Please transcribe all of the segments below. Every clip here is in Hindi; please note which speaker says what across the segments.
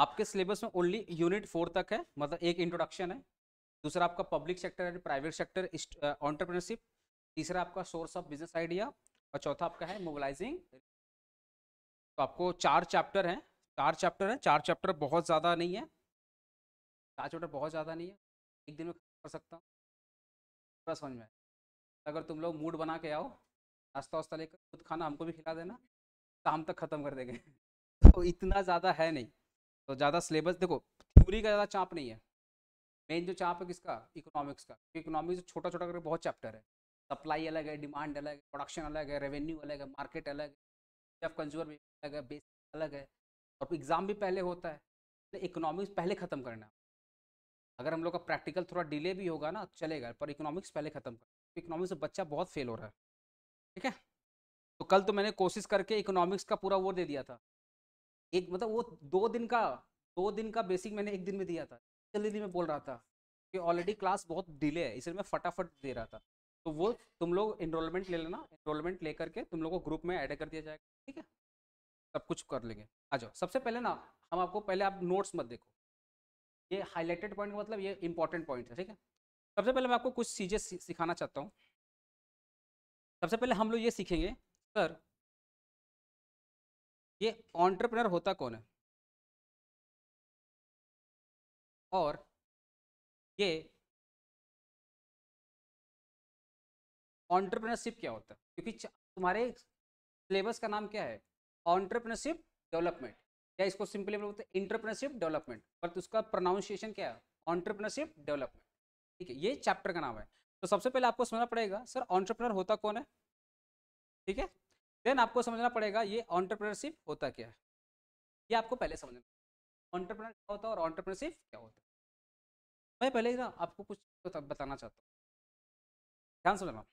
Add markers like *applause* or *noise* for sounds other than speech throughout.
Speaker 1: आपके सिलेबस में ओनली यूनिट फोर तक है मतलब एक इंट्रोडक्शन है दूसरा आपका public sector and private sector entrepreneurship तीसरा आपका सोर्स ऑफ बिजनेस आइडिया और चौथा आपका है मोबिलाइजिंग तो आपको चार चैप्टर हैं चार चैप्टर हैं चार चैप्टर बहुत ज़्यादा नहीं है चार चैप्टर बहुत ज़्यादा नहीं है एक दिन में कर सकता हूँ पूरा समझ में अगर तुम लोग मूड बना के आओ नाश्ता वास्ता लेकर खुद खाना हमको भी खिला देना शाम तक ख़त्म कर देंगे *laughs* तो इतना ज़्यादा है नहीं तो ज़्यादा सिलेबस देखो थ्यूरी का ज़्यादा चाप नहीं है मेन जो चाप है किसका इकोनॉमिक्स का इकोनॉमिक्स जो छोटा छोटा करके बहुत चैप्टर है सप्लाई अलग है डिमांड अलग है प्रोडक्शन अलग है रेवेन्यू अलग है मार्केट अलग है ऑफ कंज्यूमर अलग है बेस अलग है और एग्ज़ाम भी पहले होता है तो इकोनॉमिक्स पहले ख़त्म करना अगर हम लोग का प्रैक्टिकल थोड़ा डिले भी होगा ना तो चलेगा पर इकोनॉमिक्स पहले ख़त्म कर इकोनॉमिक्स से बच्चा बहुत फेल हो रहा है ठीक है तो कल तो मैंने कोशिश करके इकोनॉमिक्स का पूरा वो दे दिया था एक मतलब वो दो दिन का दो दिन का बेसिक मैंने एक दिन में दिया था जल्दी जल्दी में बोल रहा था कि ऑलरेडी क्लास बहुत डिले है इसलिए मैं फटाफट दे रहा था तो वो तुम लोग इनरोलमेंट ले लेना इनरोलमेंट ले करके तुम लोग को ग्रुप में ऐड कर दिया जाएगा ठीक है सब कुछ कर लेंगे आ जाओ सबसे पहले ना हम आपको पहले आप नोट्स मत देखो ये हाईलाइटेड पॉइंट मतलब ये इंपॉर्टेंट पॉइंट है ठीक है सबसे पहले मैं आपको कुछ चीज़ें सिखाना चाहता हूँ सबसे पहले हम लोग ये सीखेंगे सर
Speaker 2: ये ऑन्टरप्रनर होता कौन है और ये
Speaker 1: ऑन्टरप्रनरशिप क्या होता है क्योंकि तुम्हारे सिलेबस का नाम क्या है ऑन्टरप्रनरशिप डेवलपमेंट या इसको सिंपली बोलते हैं इंटरप्रनरशिप डेवलपमेंट बट उसका प्रोनाउंसिएशन क्या है ऑन्टरप्रनरशिप डेवलपमेंट ठीक है ये चैप्टर का नाम है तो सबसे पहले आपको समझना पड़ेगा सर ऑन्टरप्रनर होता कौन है ठीक है देन आपको समझना पड़ेगा ये ऑन्टरप्रनरशिप होता क्या है ये आपको पहले समझना ऑन्टरप्रनर क्या होता है और ऑन्टरप्रनरशिप क्या होता है मैं पहले ही ना आपको कुछ बताना चाहता हूँ
Speaker 2: ध्यान से सुनना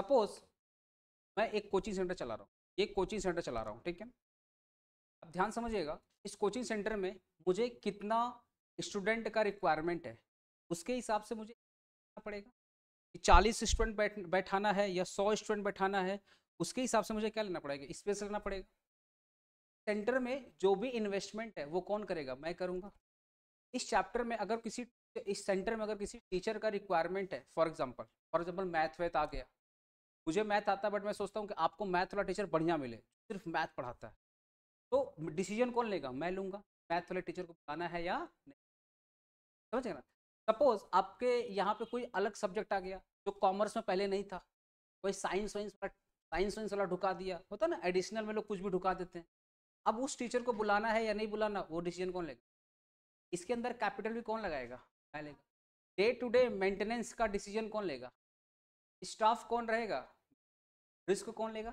Speaker 2: सपोज
Speaker 1: मैं एक कोचिंग सेंटर चला रहा हूँ एक कोचिंग सेंटर चला रहा हूँ ठीक है अब ध्यान समझिएगा इस कोचिंग सेंटर में मुझे कितना स्टूडेंट का रिक्वायरमेंट है उसके हिसाब से मुझे पड़ेगा चालीस स्टूडेंट बैठ बैठाना है या सौ स्टूडेंट बैठाना है उसके हिसाब से मुझे क्या लेना पड़ेगा स्पेस लेना पड़ेगा सेंटर में जो भी इन्वेस्टमेंट है वो कौन करेगा मैं करूँगा इस चैप्टर में अगर किसी इस सेंटर में अगर किसी टीचर का रिक्वायरमेंट है for example for example math वैथ आ गया मुझे मैथ आता है बट मैं सोचता हूँ कि आपको मैथ वाला टीचर बढ़िया मिले सिर्फ मैथ पढ़ाता है तो डिसीजन कौन लेगा मैं लूँगा मैथ वाले टीचर को बुलाना है या नहीं समझ ना सपोज आपके यहाँ पे कोई अलग सब्जेक्ट आ गया जो कॉमर्स में पहले नहीं था कोई साइंस वाइंस वाला साइंस वाइंस वाला ढुका दिया होता ना एडिशनल में लोग कुछ भी ढुका देते हैं अब उस टीचर को बुलाना है या नहीं बुलाना वो डिसीजन कौन लेगा इसके अंदर कैपिटल भी कौन लगाएगा पहले डे टू डे मेंटेनेंस का डिसीजन कौन लेगा स्टाफ कौन रहेगा रिस्क कौन लेगा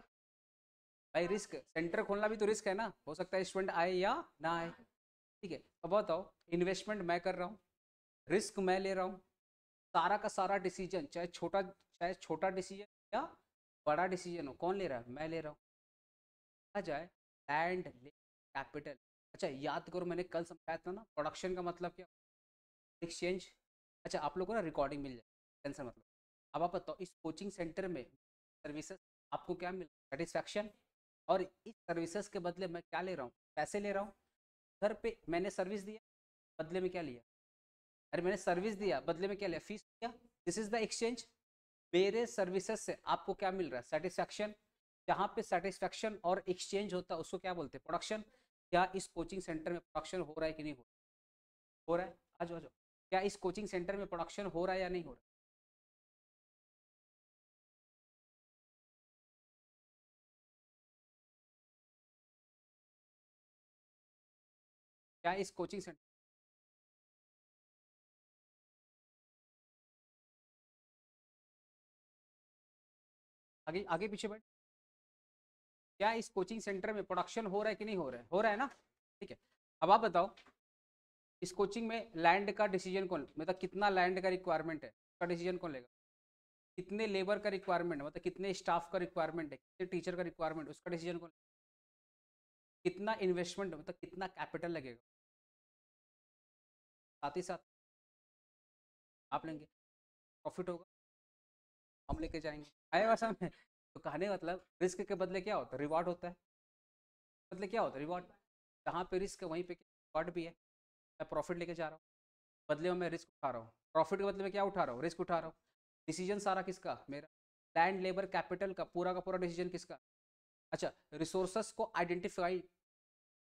Speaker 1: भाई रिस्क सेंटर खोलना भी तो रिस्क है ना हो सकता है स्टूडेंट आए या ना आए ठीक है अब बताओ इन्वेस्टमेंट मैं कर रहा हूँ रिस्क मैं ले रहा हूँ सारा का सारा डिसीजन चाहे छोटा चाहे छोटा डिसीजन या बड़ा डिसीजन हो कौन ले रहा है मैं ले रहा हूँ कहा जाए लैंड कैपिटल अच्छा याद करो मैंने कल समझाया था ना प्रोडक्शन का मतलब क्या एक्सचेंज अच्छा आप लोगों को ना रिकॉर्डिंग मिल जाए टेंशन मतलब अब आप बताओ इस कोचिंग सेंटर में सर्विसेज आपको क्या मिल सेटिस्फैक्शन और इस सर्विसेज के बदले मैं क्या ले रहा हूँ पैसे ले रहा हूँ घर पे मैंने सर्विस दिया बदले में क्या लिया अरे मैंने सर्विस दिया बदले में क्या लिया फीस दिया दिस इज द एक्सचेंज मेरे सर्विसेज से आपको क्या मिल रहा है सेटिस्फैक्शन जहाँ पे सेटिस्फैक्शन और एक्सचेंज होता है उसको क्या बोलते हैं प्रोडक्शन क्या इस कोचिंग सेंटर में प्रोडक्शन हो रहा है कि नहीं हो रहा हो रहा है आ जाओ आ जाओ क्या इस कोचिंग सेंटर
Speaker 2: में प्रोडक्शन हो रहा है या नहीं हो रहा क्या इस कोचिंग सेंटर आगे
Speaker 1: आगे पीछे बैठ क्या इस कोचिंग सेंटर में प्रोडक्शन हो रहा है कि नहीं हो रहा है हो रहा है ना ठीक है अब आप बताओ इस कोचिंग में लैंड का डिसीजन कौन मतलब कितना लैंड का रिक्वायरमेंट है उसका डिसीजन कौन लेगा कितने लेबर का रिक्वायरमेंट है मतलब कितने स्टाफ का रिक्वायरमेंट है कितने टीचर का रिक्वायरमेंट उसका डिसीजन कौन लेगा कितना इन्वेस्टमेंट मतलब
Speaker 2: कितना कैपिटल लगेगा साथ ही साथ
Speaker 1: आप लेंगे प्रॉफिट होगा हम लेके जाएंगे आएगा में तो कहने का मतलब रिस्क के बदले क्या होता है रिवॉर्ड होता है बदले क्या होता है रिवॉर्ड जहाँ पे रिस्क है वहीं पे रिवॉर्ड भी है मैं प्रॉफिट लेके जा रहा हूँ बदले में मैं रिस्क उठा रहा हूँ प्रॉफिट के बदले में क्या उठा रहा हूँ रिस्क उठा रहा हूँ डिसीजन सारा किसका मेरा लैंड लेबर कैपिटल का पूरा का पूरा डिसीजन किसका अच्छा रिसोर्सेस को आइडेंटिफाई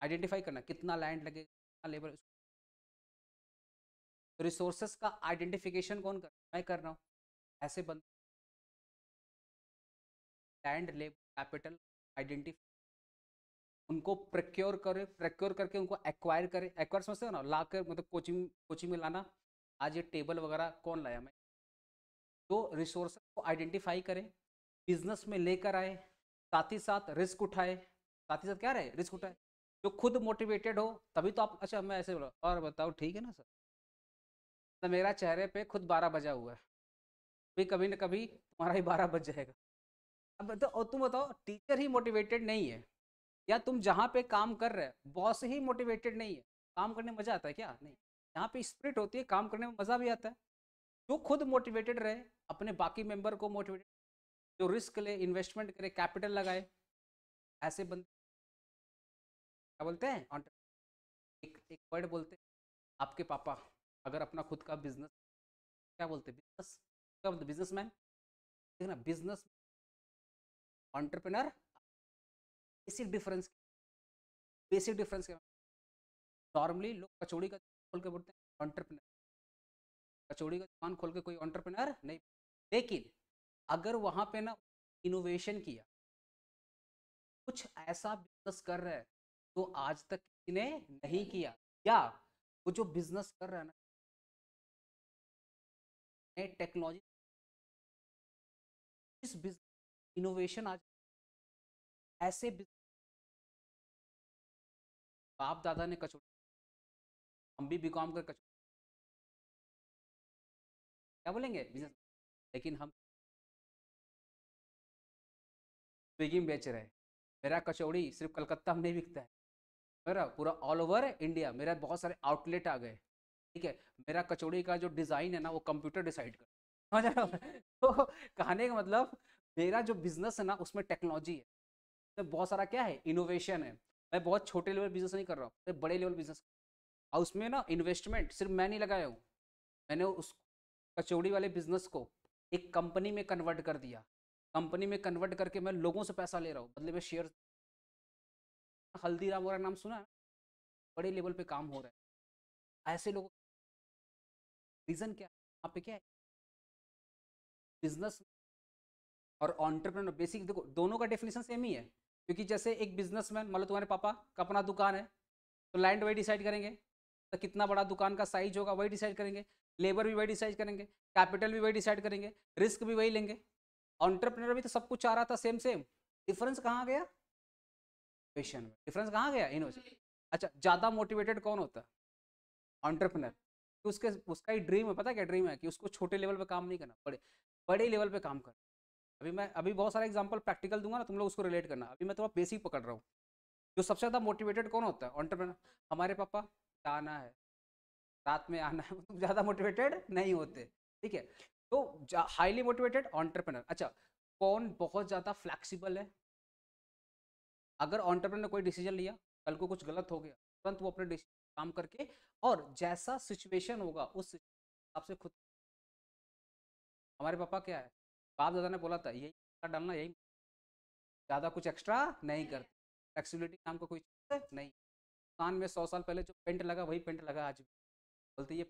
Speaker 1: आइडेंटिफाई करना कितना लैंड लगेगा कितना लेबर रिसोर्सेस का
Speaker 2: आइडेंटिफिकेशन कौन कर मैं कर रहा हूँ ऐसे बंद
Speaker 1: लैंड लेबर कैपिटल आइडेंटिफाई उनको प्रक्योर करें प्रक्योर करके उनको एक्वायर करें एक्वायर समझते हो ना ला कर मतलब कोचिंग कोचिंग में लाना आज ये टेबल वगैरह कौन लाया मैं तो रिसोर्स को आइडेंटिफाई करें बिजनेस में लेकर आए साथ ही साथ रिस्क उठाए साथ ही साथ क्या रहे रिस्क उठाए जो खुद मोटिवेटेड हो तभी तो आप अच्छा मैं ऐसे बोला और बताओ ठीक है ना सर तो मेरा चेहरे पे खुद बारह बजा हुआ है कभी ना कभी तुम्हारा ही बारह बज जाएगा अब तो और तुम बताओ टीचर ही मोटिवेटेड नहीं है या तुम जहाँ पे काम कर रहे हो बॉस ही मोटिवेटेड नहीं है काम करने में मज़ा आता है क्या नहीं यहाँ पे स्प्रिट होती है काम करने में मज़ा भी आता है जो खुद मोटिवेटेड रहे अपने बाकी मेंबर को मोटिवेटेड जो रिस्क ले इन्वेस्टमेंट करे कैपिटल लगाए ऐसे बंद क्या बोलते हैं
Speaker 2: एक एक वर्ड बोलते हैं आपके पापा अगर अपना खुद का बिजनेस क्या बोलते हैं बिजनेस क्या बोलते बिजनेस मैन देखना business entrepreneur basic difference basic difference क्या
Speaker 1: नॉर्मली लोग कचौड़ी का खोल के बोलते हैं ऑन्टरप्रिनर कचौड़ी का दुकान खोल के कोई ऑन्टरप्रिनर नहीं लेकिन अगर वहाँ पे ना इनोवेशन किया कुछ ऐसा बिजनेस कर रहा है तो आज तक किसी
Speaker 2: ने नहीं किया या वो जो बिजनेस कर रहा है ना टेक्नोलॉजी इस बिजनेस इनोवेशन आज ऐसे बाप दादा ने कचौड़ी हम भी बीकॉम कर कचो क्या बोलेंगे बिजनेस लेकिन हम
Speaker 1: स्विगी में बेच रहे हैं मेरा कचौड़ी सिर्फ कलकत्ता में नहीं बिकता है मेरा पूरा ऑल ओवर इंडिया मेरा बहुत सारे आउटलेट आ गए ठीक है मेरा कचौड़ी का जो डिज़ाइन है ना वो कंप्यूटर डिसाइड कर *laughs* तो कहने का मतलब मेरा जो बिजनेस है ना उसमें टेक्नोलॉजी है तो बहुत सारा क्या है इनोवेशन है मैं बहुत छोटे लेवल बिजनेस नहीं कर रहा हूँ मैं बड़े लेवल बिजनेस और उसमें ना इन्वेस्टमेंट सिर्फ मैं नहीं लगाया हूँ मैंने उस कचौड़ी वाले बिजनेस को एक कंपनी में कन्वर्ट कर दिया कंपनी में कन्वर्ट करके मैं लोगों से पैसा ले रहा हूँ बदले में शेयर हल्दीराम वाला नाम सुना है
Speaker 2: बड़े लेवल पे काम हो रहा है ऐसे लोग रीज़न क्या
Speaker 1: आप पे क्या है बिजनेस और ऑन्टरप्रेनर बेसिक देखो दोनों का डेफिनेशन सेम ही है क्योंकि जैसे एक बिजनेसमैन मैन लो तुम्हारे पापा का अपना दुकान है तो लैंड वही डिसाइड करेंगे तो कितना बड़ा दुकान का साइज होगा वही डिसाइड करेंगे लेबर भी वही डिसाइड करेंगे कैपिटल भी वही डिसाइड करेंगे रिस्क भी वही लेंगे ऑन्टरप्रेनर भी तो सब कुछ आ रहा था सेम सेम डिफरेंस कहाँ गया पेशन में डिफरेंस कहाँ गया इन हम्म। अच्छा ज़्यादा मोटिवेटेड कौन होता है ऑन्टरप्रनर तो उसके उसका ही ड्रीम है पता क्या ड्रीम है कि उसको छोटे लेवल पर काम नहीं करना बड़े बड़े लेवल पर काम करना अभी मैं अभी बहुत सारे एग्जाम्पल प्रैक्टिकल दूंगा ना तुम लोग उसको रिलेट करना अभी मैं थोड़ा बेसिक पकड़ रहा हूँ जो सबसे ज़्यादा मोटिवेटेड कौन होता है ऑन्टरप्रेनर हमारे पापा आना है रात में आना है *laughs* तुम ज़्यादा मोटिवेटेड नहीं होते ठीक है तो हाईली मोटिवेटेड ऑन्टरप्रेनर अच्छा कौन बहुत ज़्यादा फ्लैक्सीबल है अगर ऑन्टरप्रेनर ने कोई डिसीजन लिया कल को कुछ गलत हो गया तुरंत वो अपने काम करके और जैसा सिचुएशन होगा उस हिसाब से खुद हमारे पापा क्या है बाप दादा ने बोला था यही डालना यही ज़्यादा कुछ एक्स्ट्रा नहीं करते फ्लेक्सीबिलिटी नाम का कोई चीज़ नहीं दुकान में सौ साल पहले जो पेंट लगा वही पेंट लगा आज भी बोलते ये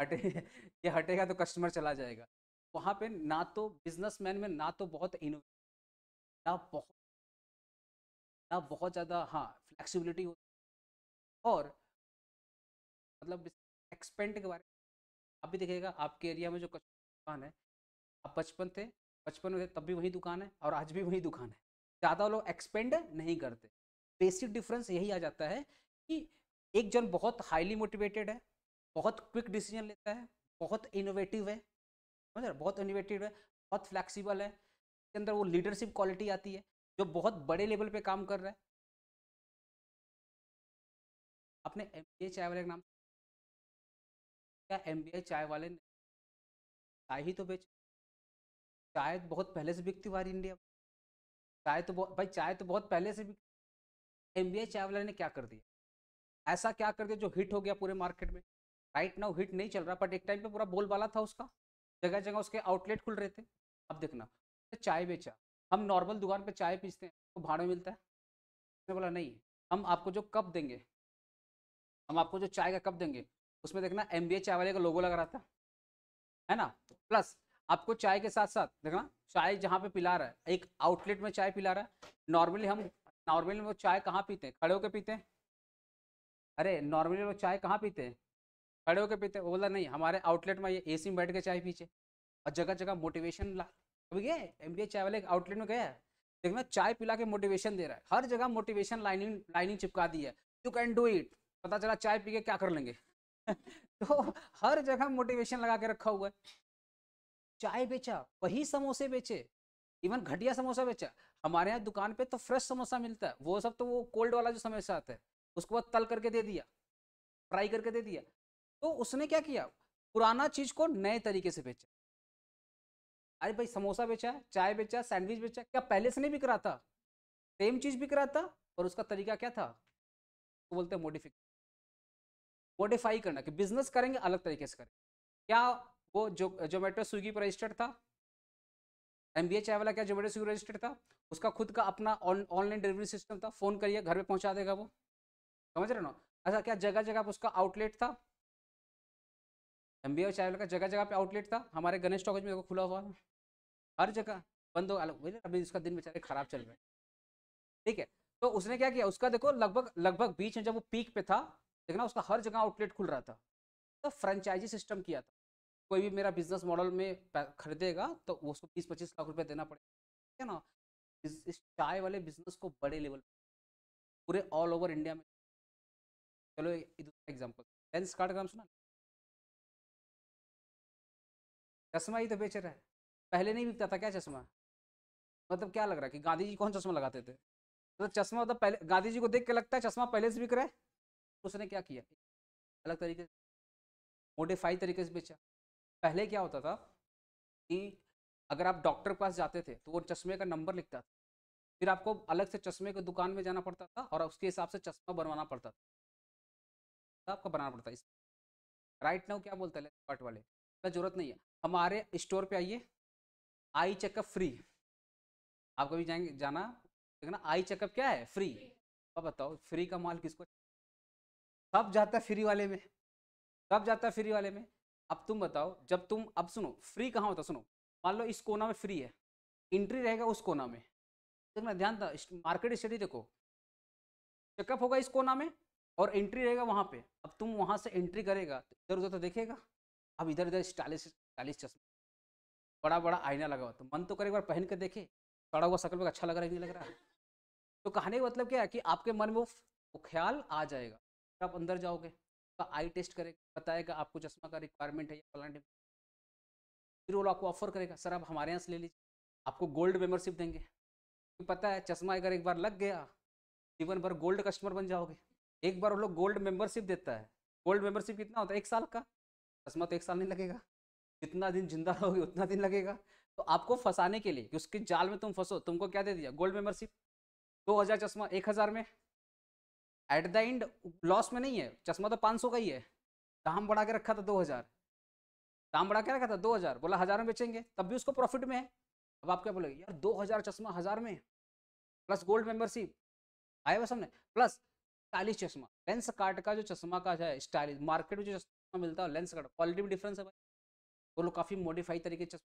Speaker 1: हटे ये हटेगा तो कस्टमर चला जाएगा वहाँ पे ना तो बिजनेसमैन में ना तो बहुत इनोवेटिव ना बहुत ना बहुत ज़्यादा हाँ फ्लैक्सीबिलिटी होती और मतलब एक्सपेंट के बारे में आप भी देखिएगा आपके एरिया में जो कस्टमर दुकान है आप पचपन थे पचपन में थे तब भी वही दुकान है और आज भी वही दुकान है ज़्यादा लोग एक्सपेंड नहीं करते बेसिक डिफरेंस यही आ जाता है कि एक जन बहुत हाईली मोटिवेटेड है बहुत क्विक डिसीजन लेता है बहुत इनोवेटिव है समझ रहे बहुत इनोवेटिव है बहुत फ्लैक्सीबल है उसके अंदर वो लीडरशिप क्वालिटी आती है जो बहुत बड़े लेवल पे काम कर रहा है
Speaker 2: आपने एम बी ए चाय वाले का नाम क्या एम बी ए चाय वाले
Speaker 1: ने चाय ही तो बेच चाय तो बहुत पहले से बिकती हमारी इंडिया चाय तो बहुत भाई चाय तो बहुत पहले से बिकती एम बी चाय वाले ने क्या कर दिया ऐसा क्या कर दिया जो हिट हो गया पूरे मार्केट में राइट नाउ हिट नहीं चल रहा बट एक टाइम पे पूरा बोलबाला था उसका जगह जगह उसके आउटलेट खुल रहे थे अब देखना तो चाय बेचा हम नॉर्मल दुकान पे चाय पीसते हैं तो भाड़ा मिलता है उसने बोला नहीं हम आपको जो कप देंगे हम आपको जो चाय का कप देंगे उसमें देखना एम बी चाय वाले का लोगो लग रहा था है ना प्लस आपको चाय के साथ साथ देखना चाय जहाँ पे पिला रहा है एक आउटलेट में चाय पिला रहा है नॉर्मली हम नॉर्मली वो चाय कहाँ पीते हैं खड़े होकर पीते हैं अरे नॉर्मली वो चाय कहाँ पीते हैं खड़े होकर पीते हैं बोला नहीं हमारे आउटलेट में ये ए में बैठ के चाय पीछे और जगह जगह मोटिवेशन ला अभी गए एम चाय वाले आउटलेट में गया है देखना चाय पिला के मोटिवेशन दे रहा है हर जगह मोटिवेशन लाइनिंग लाइनिंग चिपका दी है यू कैन डू इट पता चला चाय पी के क्या कर लेंगे *laughs* तो हर जगह मोटिवेशन लगा के रखा हुआ है चाय बेचा वही समोसे बेचे इवन घटिया समोसा बेचा हमारे यहाँ दुकान पे तो फ्रेश समोसा मिलता है वो सब तो वो कोल्ड वाला जो समोसा आता है उसको बाद तल करके दे दिया फ्राई करके दे दिया तो उसने क्या किया पुराना चीज को नए तरीके से बेचा अरे भाई समोसा बेचा चाय बेचा सैंडविच बेचा क्या पहले से नहीं बिक रहा था सेम चीज बिक रहा था और उसका तरीका क्या था तो बोलते हैं मोडिफिक मोडिफाई करना कि बिजनेस करेंगे अलग तरीके से करेंगे क्या वो जो जोमेटो स्विगी पर रजिस्टर्ड था एम बी ए चाय वाला क्या जोमेटो स्विगी रजिस्टर्ड था उसका खुद का अपना ऑनलाइन डिलीवरी सिस्टम था फ़ोन करिए घर पर पहुँचा देगा वो समझ रहे ना ऐसा क्या जगह जगह पर उसका आउटलेट था एम बी ए चाय वाला का जगह जगह पर आउटलेट था हमारे गणेश टॉकेज में खुला हुआ है हर जगह बंद हो गया तो अभी उसका दिन बेचारे खराब चल रहा है ठीक है तो उसने क्या किया उसका देखो लगभग लगभग बीच में जब वो पीक पे था देखना उसका हर जगह आउटलेट खुल रहा था तो फ्रेंचाइजी सिस्टम किया था कोई भी मेरा बिजनेस मॉडल में खरीदेगा तो उसको बीस पच्चीस लाख रुपये देना पड़ेगा ठीक है ना इस, चाय वाले बिजनेस को बड़े लेवल पूरे ऑल ओवर इंडिया में
Speaker 2: चलो दूसरा एग्जाम्पल लेंस कार्ड का सुना
Speaker 1: चश्मा ही तो बेच रहा है पहले नहीं बिकता था क्या चश्मा मतलब क्या लग रहा है कि गांधी जी कौन चश्मा लगाते थे मतलब चश्मा मतलब पहले गांधी जी को देख के लगता है चश्मा पहले से बिक रहा है उसने क्या किया अलग तरीके से मोडिफाई तरीके से बेचा पहले क्या होता था कि अगर आप डॉक्टर के पास जाते थे तो वो चश्मे का नंबर लिखता था फिर आपको अलग से चश्मे की दुकान में जाना पड़ता था और उसके हिसाब से चश्मा बनवाना पड़ता था आपका बनाना पड़ता है राइट नाउ क्या बोलते हैं पार्ट वाले जरूरत नहीं है हमारे स्टोर पे आइए आई चेकअप फ्री आप कभी जाएंगे जाना देखना आई चेकअप क्या है फ्री अब बताओ फ्री का माल किसको सब जाता है फ्री वाले में सब जाता है फ्री वाले में अब तुम बताओ जब तुम अब सुनो फ्री कहाँ होता सुनो मान लो इस कोना में फ्री है इंट्री रहेगा उस कोना में देखना तो ध्यान था मार्केट स्टडी देखो चेकअप होगा इस कोना में और एंट्री रहेगा वहाँ पे अब तुम वहाँ से एंट्री करेगा तो इधर उधर तो देखेगा अब इधर उधर स्टाइलिश स्टाइलिश चश्मा बड़ा बड़ा आईना लगा हुआ तो मन तो करे एक बार पहन के देखे सड़ा हुआ शक्ल में अच्छा लग रहा है नहीं लग रहा है तो कहने का मतलब क्या है कि आपके मन में वो ख्याल आ जाएगा आप अंदर जाओगे आपका आई टेस्ट करेगा बताएगा आपको चश्मा का रिक्वायरमेंट है या फलाना फिर वो आपको ऑफर करेगा सर आप हमारे यहाँ से ले लीजिए आपको गोल्ड मेंबरशिप देंगे पता है चश्मा अगर एक बार लग गया जीवन भर गोल्ड कस्टमर बन जाओगे एक बार वो लोग गोल्ड मेंबरशिप देता है गोल्ड मेंबरशिप कितना होता है एक साल का चश्मा तो एक साल नहीं लगेगा जितना दिन जिंदा रहोगे उतना दिन लगेगा तो आपको फंसाने के लिए कि उसके जाल में तुम फंसो तुमको क्या दे दिया गोल्ड मेंबरशिप दो हज़ार चश्मा एक हज़ार में एट द एंड लॉस में नहीं है चश्मा तो पाँच सौ का ही है दाम बढ़ा के रखा था दो हज़ार दाम बढ़ा के रखा था दो हज़ार बोला हज़ार में बेचेंगे तब भी उसको प्रॉफिट में है अब आप क्या बोलोगे यार दो हज़ार चश्मा हज़ार में प्लस गोल्ड मेम्बरशिप आए हुआ सामने प्लस स्टाइलिश चश्मा लेंस कार्ट का जो चश्मा का है स्टाइलिश मार्केट में जो चश्मा मिलता है लेंस कार्ड क्वालिटी में डिफरेंस है भाई वो लोग काफ़ी मॉडिफाई तरीके चश्मा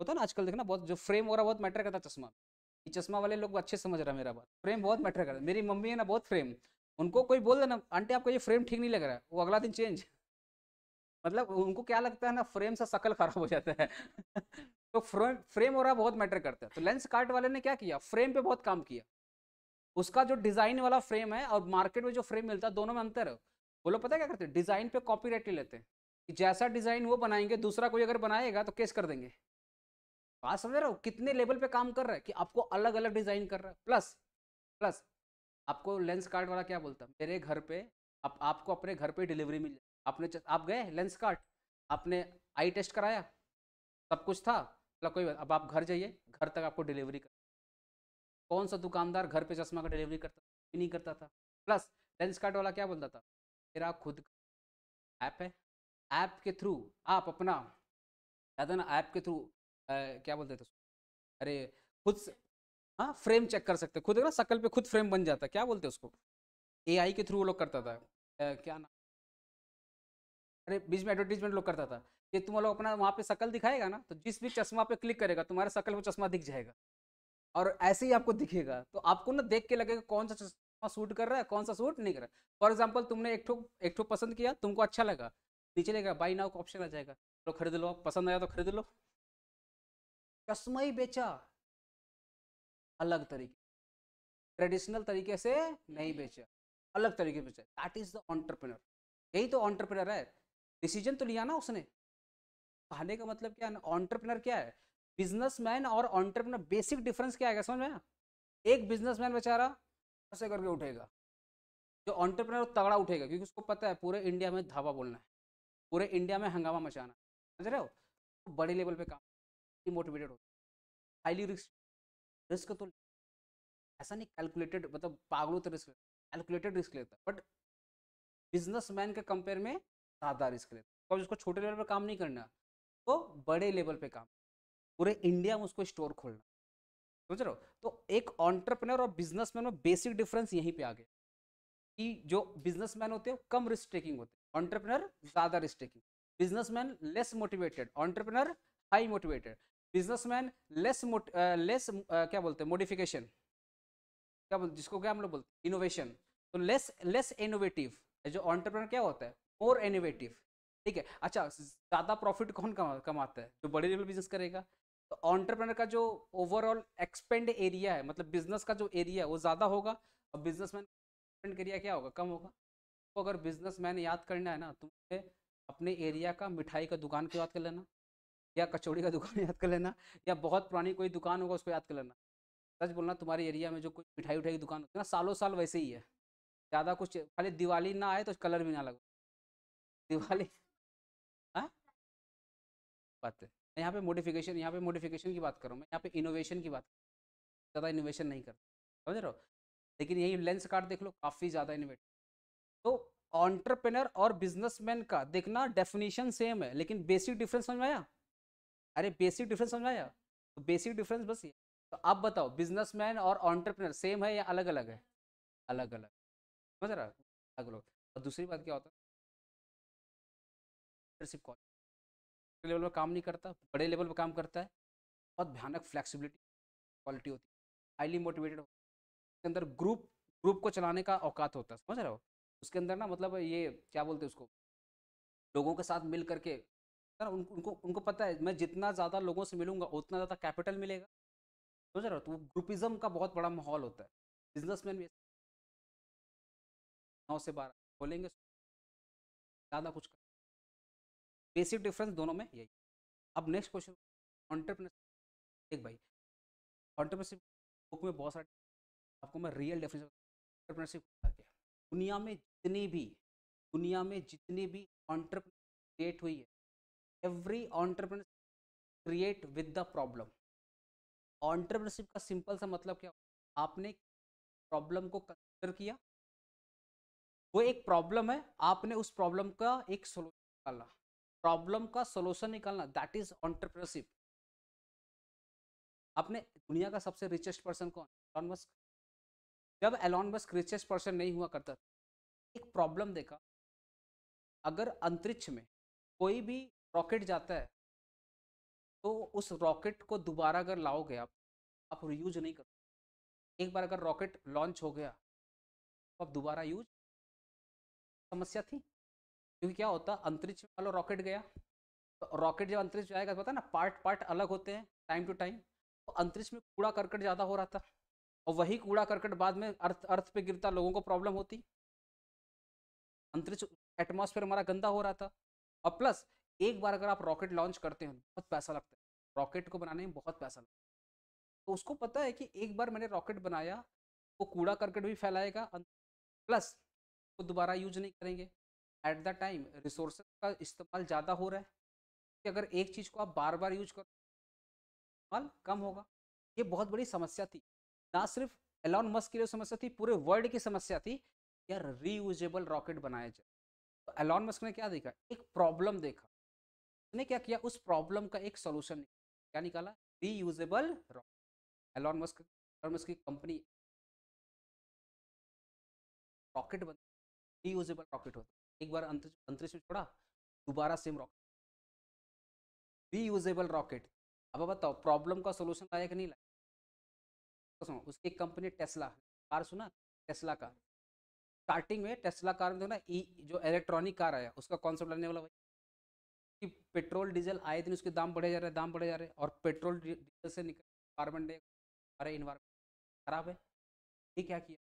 Speaker 1: होता है ना आजकल देखना बहुत जो फ्रेम वगैरह बहुत मैटर करता चश्मा ये चश्मा वाले लोग अच्छे समझ रहा मेरा बात फ्रेम बहुत मैटर करता मेरी मम्मी है ना बहुत फ्रेम उनको कोई बोल देना आंटी आपको ये फ्रेम ठीक नहीं लग रहा है वो अगला दिन चेंज मतलब उनको क्या लगता है ना फ्रेम से शकल खराब हो जाता है *laughs* तो फ्रेम फ्रेम और बहुत मैटर करता है तो लेंस कार्ट वाले ने क्या किया फ्रेम पे बहुत काम किया उसका जो डिज़ाइन वाला फ्रेम है और मार्केट में जो फ्रेम मिलता है दोनों में अंतर है वो लोग पता क्या करते हैं डिज़ाइन पे कॉपी ले लेते हैं कि जैसा डिज़ाइन वो बनाएंगे दूसरा कोई अगर बनाएगा तो केस कर देंगे बात समझ रहे हो कितने लेवल पे काम कर रहा है कि आपको अलग अलग डिज़ाइन कर रहा है प्लस प्लस आपको लेंस कार्ट वाला क्या बोलता मेरे घर पे आप आपको अपने घर पे डिलीवरी मिल आपने आप गए लेंस कार्ट आपने आई टेस्ट कराया सब कुछ था मतलब कोई अब आप घर जाइए घर तक आपको डिलीवरी कर कौन सा दुकानदार घर पे चश्मा का डिलीवरी करता नहीं करता था प्लस लेंस कार्ट वाला क्या बोलता था मेरा खुद ऐप है ऐप के थ्रू आप अपना ऐप के थ्रू क्या बोलते थे अरे खुद से हाँ फ्रेम चेक कर सकते खुद ना सकल पे खुद फ्रेम बन जाता है क्या बोलते हैं उसको एआई के थ्रू वो लोग करता था ए, क्या नाम अरे बीच में एडवर्टीजमेंट लोग करता था ये तुम लोग अपना वहाँ पे शकल दिखाएगा ना तो जिस भी चश्मा पे क्लिक करेगा तुम्हारे शकल वो चश्मा दिख जाएगा और ऐसे ही आपको दिखेगा तो आपको ना देख के लगेगा कौन सा चश्मा सूट कर रहा है कौन सा सूट नहीं कर रहा है फॉर एग्जाम्पल तुमने एक ठो एक ठो पसंद किया तुमको अच्छा लगा नीचे लेगा बाई नाउ का ऑप्शन आ जाएगा तो खरीद लो पसंद आया तो खरीद लो चश्मा ही बेचा अलग तरीके ट्रेडिशनल तरीके से नहीं बेचे अलग तरीके बेचे दैट इज द ऑन्टरप्रिनर यही तो ऑन्टरप्रिनर है डिसीजन तो लिया ना उसने कहने का मतलब क्या है ऑन्टरप्रिनर क्या है बिजनेसमैन और ऑन्टरप्रिनर बेसिक डिफरेंस क्या है समझ में एक बिजनेसमैन बेचारा ऐसे करके उठेगा जो ऑन्टरप्रिनर तगड़ा उठेगा क्योंकि उसको पता है पूरे इंडिया में धावा बोलना है पूरे इंडिया में हंगामा मचाना समझ रहे हो तो बड़े लेवल पे काम मोटिवेटेड होता है हाईली रिस्क रिस्क तो ऐसा नहीं कैलकुलेटेड मतलब पागलों तो रिस्क कैलकुलेटेड रिस्क लेता है बट बिजनेसमैन के कंपेयर में ज़्यादा रिस्क लेता है तो उसको छोटे लेवल पर काम नहीं करना तो बड़े लेवल पर काम पूरे इंडिया में उसको स्टोर खोलना समझ रहे हो तो एक ऑन्टरप्रनर और बिजनेसमैन में बेसिक डिफरेंस यहीं पे आ गया कि जो मैन होते हैं कम रिस्क टेकिंग होते हैं ऑन्टरप्रनर ज़्यादा risk taking businessman less motivated entrepreneur high motivated businessman less less uh, uh, क्या बोलते हैं मोडिफिकेशन क्या बोलते जिसको क्या हम लोग बोलते हैं इनोवेशन तो लेस लेस इनोवेटिव जो ऑन्टरप्रनर क्या होता है मोर इनोवेटिव ठीक है अच्छा ज़्यादा प्रॉफिट कौन कमा कमाता है जो बड़े लेवल बिजनेस करेगा तो ऑन्टरप्रनर का जो ओवरऑल एक्सपेंड एरिया है मतलब बिजनेस का जो एरिया है वो ज़्यादा होगा और बिजनेस मैन एक्सपेंड एरिया क्या होगा कम होगा तो अगर मैन याद करना है ना तो अपने एरिया का मिठाई का दुकान को याद कर लेना या कचौड़ी का दुकान *laughs* याद कर लेना या बहुत पुरानी कोई दुकान होगा उसको याद कर लेना सच बोलना तुम्हारे एरिया में जो कोई मिठाई उठाई की दुकान होती है ना सालों साल वैसे ही है ज़्यादा कुछ खाली दिवाली ना आए तो कलर भी ना लगे दिवाली *laughs* हाँ? बात है यहाँ पे मोडिफिकेशन यहाँ पे मोडिफिकेशन की बात करूँ मैं यहाँ पे इनोवेशन की बात ज़्यादा इनोवेशन नहीं कर समझ रहे हो लेकिन यही लेंस कार्ड देख लो काफ़ी ज़्यादा इनोवेट तो ऑन्टरप्रेनर और बिजनेसमैन का देखना डेफिनेशन सेम है लेकिन बेसिक डिफरेंस समझ में आया अरे बेसिक डिफरेंस समझ आया तो बेसिक डिफरेंस बस ये तो आप बताओ बिजनेसमैन और ऑन्टरप्रेनर सेम है या अलग अलग है अलग अलग समझ रहा
Speaker 2: अलग अलग और दूसरी बात क्या होता है
Speaker 1: लेवल पर काम नहीं करता बड़े लेवल पर काम करता है बहुत भयानक फ्लेक्सिबिलिटी क्वालिटी होती है हाईली मोटिवेटेड उसके अंदर ग्रुप ग्रुप को चलाने का औकात होता है समझ रहे हो उसके अंदर ना मतलब ये क्या बोलते हैं उसको लोगों के साथ मिल करके सर उनको उनको उनको पता है मैं जितना ज़्यादा लोगों से मिलूंगा उतना ज़्यादा कैपिटल मिलेगा समझ रहे तो तो ग्रुपिज्म का बहुत बड़ा माहौल होता है बिजनेसमैन भी नौ
Speaker 2: से बारह बोलेंगे ज़्यादा कुछ कर बेसिक डिफरेंस दोनों में यही अब नेक्स्ट क्वेश्चन ऑन्टरप्रनर एक भाई ऑन्टरप्रनरशिप बुक में बहुत सारे आपको मैं रियल डेफिनेशन ऑन्टरप्रनरशिप दुनिया में
Speaker 1: जितनी भी दुनिया में जितनी भी ऑन्टरप्रनर क्रिएट हुई है every entrepreneur create with the problem entrepreneurship का सिंपल सा मतलब क्या आपने प्रॉब्लम को कंसिडर किया वो एक प्रॉब्लम है आपने उस प्रॉब्लम का एक सोल्यूशन निकाला प्रॉब्लम का सोल्यूशन निकालना दैट इज ऑन्टरप्रनरशिप आपने दुनिया का सबसे रिचेस्ट पर्सन कौन एलॉन जब एलॉन रिचेस्ट पर्सन नहीं हुआ करता एक प्रॉब्लम देखा अगर अंतरिक्ष में कोई भी रॉकेट जाता है तो उस रॉकेट को दोबारा अगर लाओगे आप आप यूज नहीं करोगे एक बार अगर रॉकेट लॉन्च हो गया तो आप दोबारा यूज समस्या थी क्योंकि क्या होता अंतरिक्ष में वाला रॉकेट गया तो रॉकेट जब अंतरिक्ष जाएगा तो पता ना पार्ट पार्ट अलग होते हैं टाइम टू टाइम तो अंतरिक्ष में कूड़ा करकट ज़्यादा हो रहा था और वही कूड़ा करकट बाद में अर्थ अर्थ पे गिरता लोगों को प्रॉब्लम होती अंतरिक्ष एटमॉस्फेयर हमारा गंदा हो रहा था और प्लस एक बार अगर आप रॉकेट लॉन्च करते हैं बहुत पैसा लगता है रॉकेट को बनाने में बहुत पैसा लगता है तो उसको पता है कि एक बार मैंने रॉकेट बनाया वो कूड़ा करकेट भी फैलाएगा प्लस वो दोबारा यूज नहीं करेंगे एट द टाइम रिसोर्स का इस्तेमाल ज़्यादा हो रहा है कि अगर एक चीज़ को आप बार बार यूज करो इस्तेमाल कम होगा ये बहुत बड़ी समस्या थी ना सिर्फ एलॉन मस्क के लिए समस्या थी पूरे वर्ल्ड की समस्या थी यार रीयूजेबल रॉकेट बनाया जाए तो एलॉन मस्क ने क्या देखा एक प्रॉब्लम देखा ने क्या किया उस प्रॉब्लम का एक सोल्यूशन क्या निकाला री एलॉन मस्क
Speaker 2: एलॉन मस्क की कंपनी रॉकेट बन
Speaker 1: री यूजेबल रॉकेट होता एक बार अंतरिक्ष में छोड़ा दोबारा same rocket reusable rocket अब बताओ प्रॉब्लम का सोल्यूशन लाया कि नहीं लाया तो सुनो उसकी कंपनी टेस्ला कार सुना टेस्ला कार स्टार्टिंग में टेस्ला कार में जो ना ई जो इलेक्ट्रॉनिक कार आया उसका कॉन्सेप्ट लाने वाला भाई कि पेट्रोल डीजल आए दिन उसके दाम बढ़े जा रहे हैं दाम बढ़े जा रहे हैं और पेट्रोल डीजल से निकल कार्बन डे हमारा इन्वायरमेंट खराब है ये क्या किया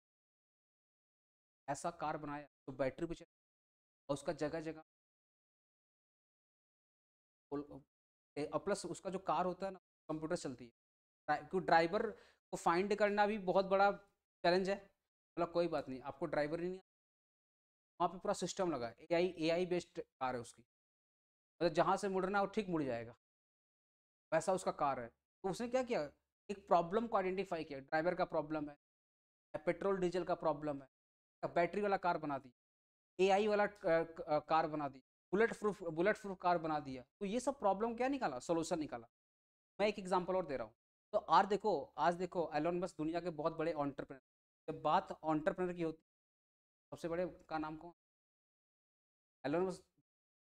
Speaker 1: ऐसा कार बनाया तो बैटरी पे और उसका जगह जगह और प्लस उसका जो कार होता है ना कंप्यूटर चलती है क्योंकि ड्राइवर को फाइंड करना भी बहुत बड़ा चैलेंज है तो कोई बात नहीं आपको ड्राइवर ही नहीं वहाँ पे पूरा सिस्टम लगा ए आई ए आई बेस्ड कार है उसकी मतलब जहाँ से मुड़ना है वो ठीक मुड़ जाएगा वैसा उसका कार है तो उसने क्या किया एक प्रॉब्लम को आइडेंटिफाई किया ड्राइवर का प्रॉब्लम है पेट्रोल डीजल का प्रॉब्लम है बैटरी वाला कार बना दिया ए वाला कार बना दिया bulletproof bulletproof car बना दिया तो ये सब प्रॉब्लम क्या निकाला सोल्यूशन निकाला मैं एक एग्जाम्पल और दे रहा हूँ तो आज देखो आज देखो एलोन बस दुनिया के बहुत बड़े ऑन्टरप्रेनर जब बात ऑन्टरप्रेनर की होती सबसे बड़े का नाम कौन एलोन बस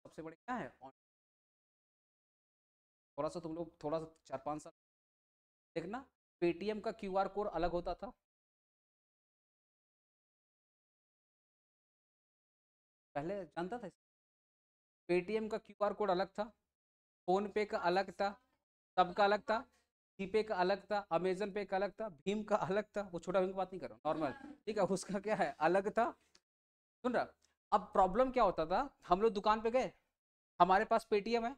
Speaker 1: सबसे बड़े क्या है
Speaker 2: थोड़ा सा तुम लोग थोड़ा सा चार पाँच साल देखना पेटीएम का क्यू आर कोड अलग होता था
Speaker 1: पहले जानता था पेटीएम का क्यू आर कोड अलग था फोन पे का अलग था सबका अलग था जी पे का अलग था अमेजन पे का अलग था भीम का अलग था वो छोटा भीम की बात नहीं कर रहा नॉर्मल ठीक है उसका क्या है अलग था सुन रहा अब प्रॉब्लम क्या होता था हम लोग दुकान पे गए हमारे पास पेटीएम है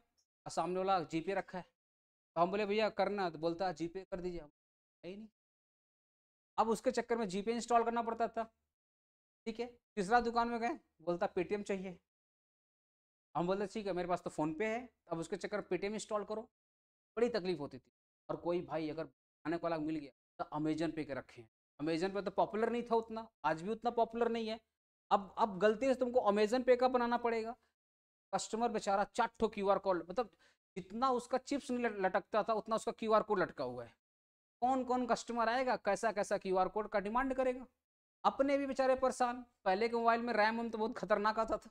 Speaker 1: सामने वाला जीपे रखा है तो हम बोले भैया करना तो बोलता है जीपे कर दीजिए है ही नहीं अब उसके चक्कर में जीपे इंस्टॉल करना पड़ता था ठीक है तीसरा दुकान में गए बोलता पेटीएम चाहिए हम बोलते ठीक है मेरे पास तो फ़ोनपे है अब उसके चक्कर पेटीएम इंस्टॉल करो बड़ी तकलीफ होती थी और कोई भाई अगर आने वाला मिल गया तो अमेजन पे के रखे हैं अमेजन पे तो पॉपुलर नहीं था उतना आज भी उतना पॉपुलर नहीं है अब अब गलती से तुमको अमेजन पे का बनाना पड़ेगा कस्टमर बेचारा चार ठो क्यू कोड मतलब जितना उसका चिप्स नहीं लटकता था उतना उसका क्यू कोड लटका हुआ है कौन कौन कस्टमर आएगा कैसा कैसा क्यू कोड का डिमांड करेगा अपने भी बेचारे परेशान पहले के मोबाइल में रैम तो बहुत खतरनाक आता था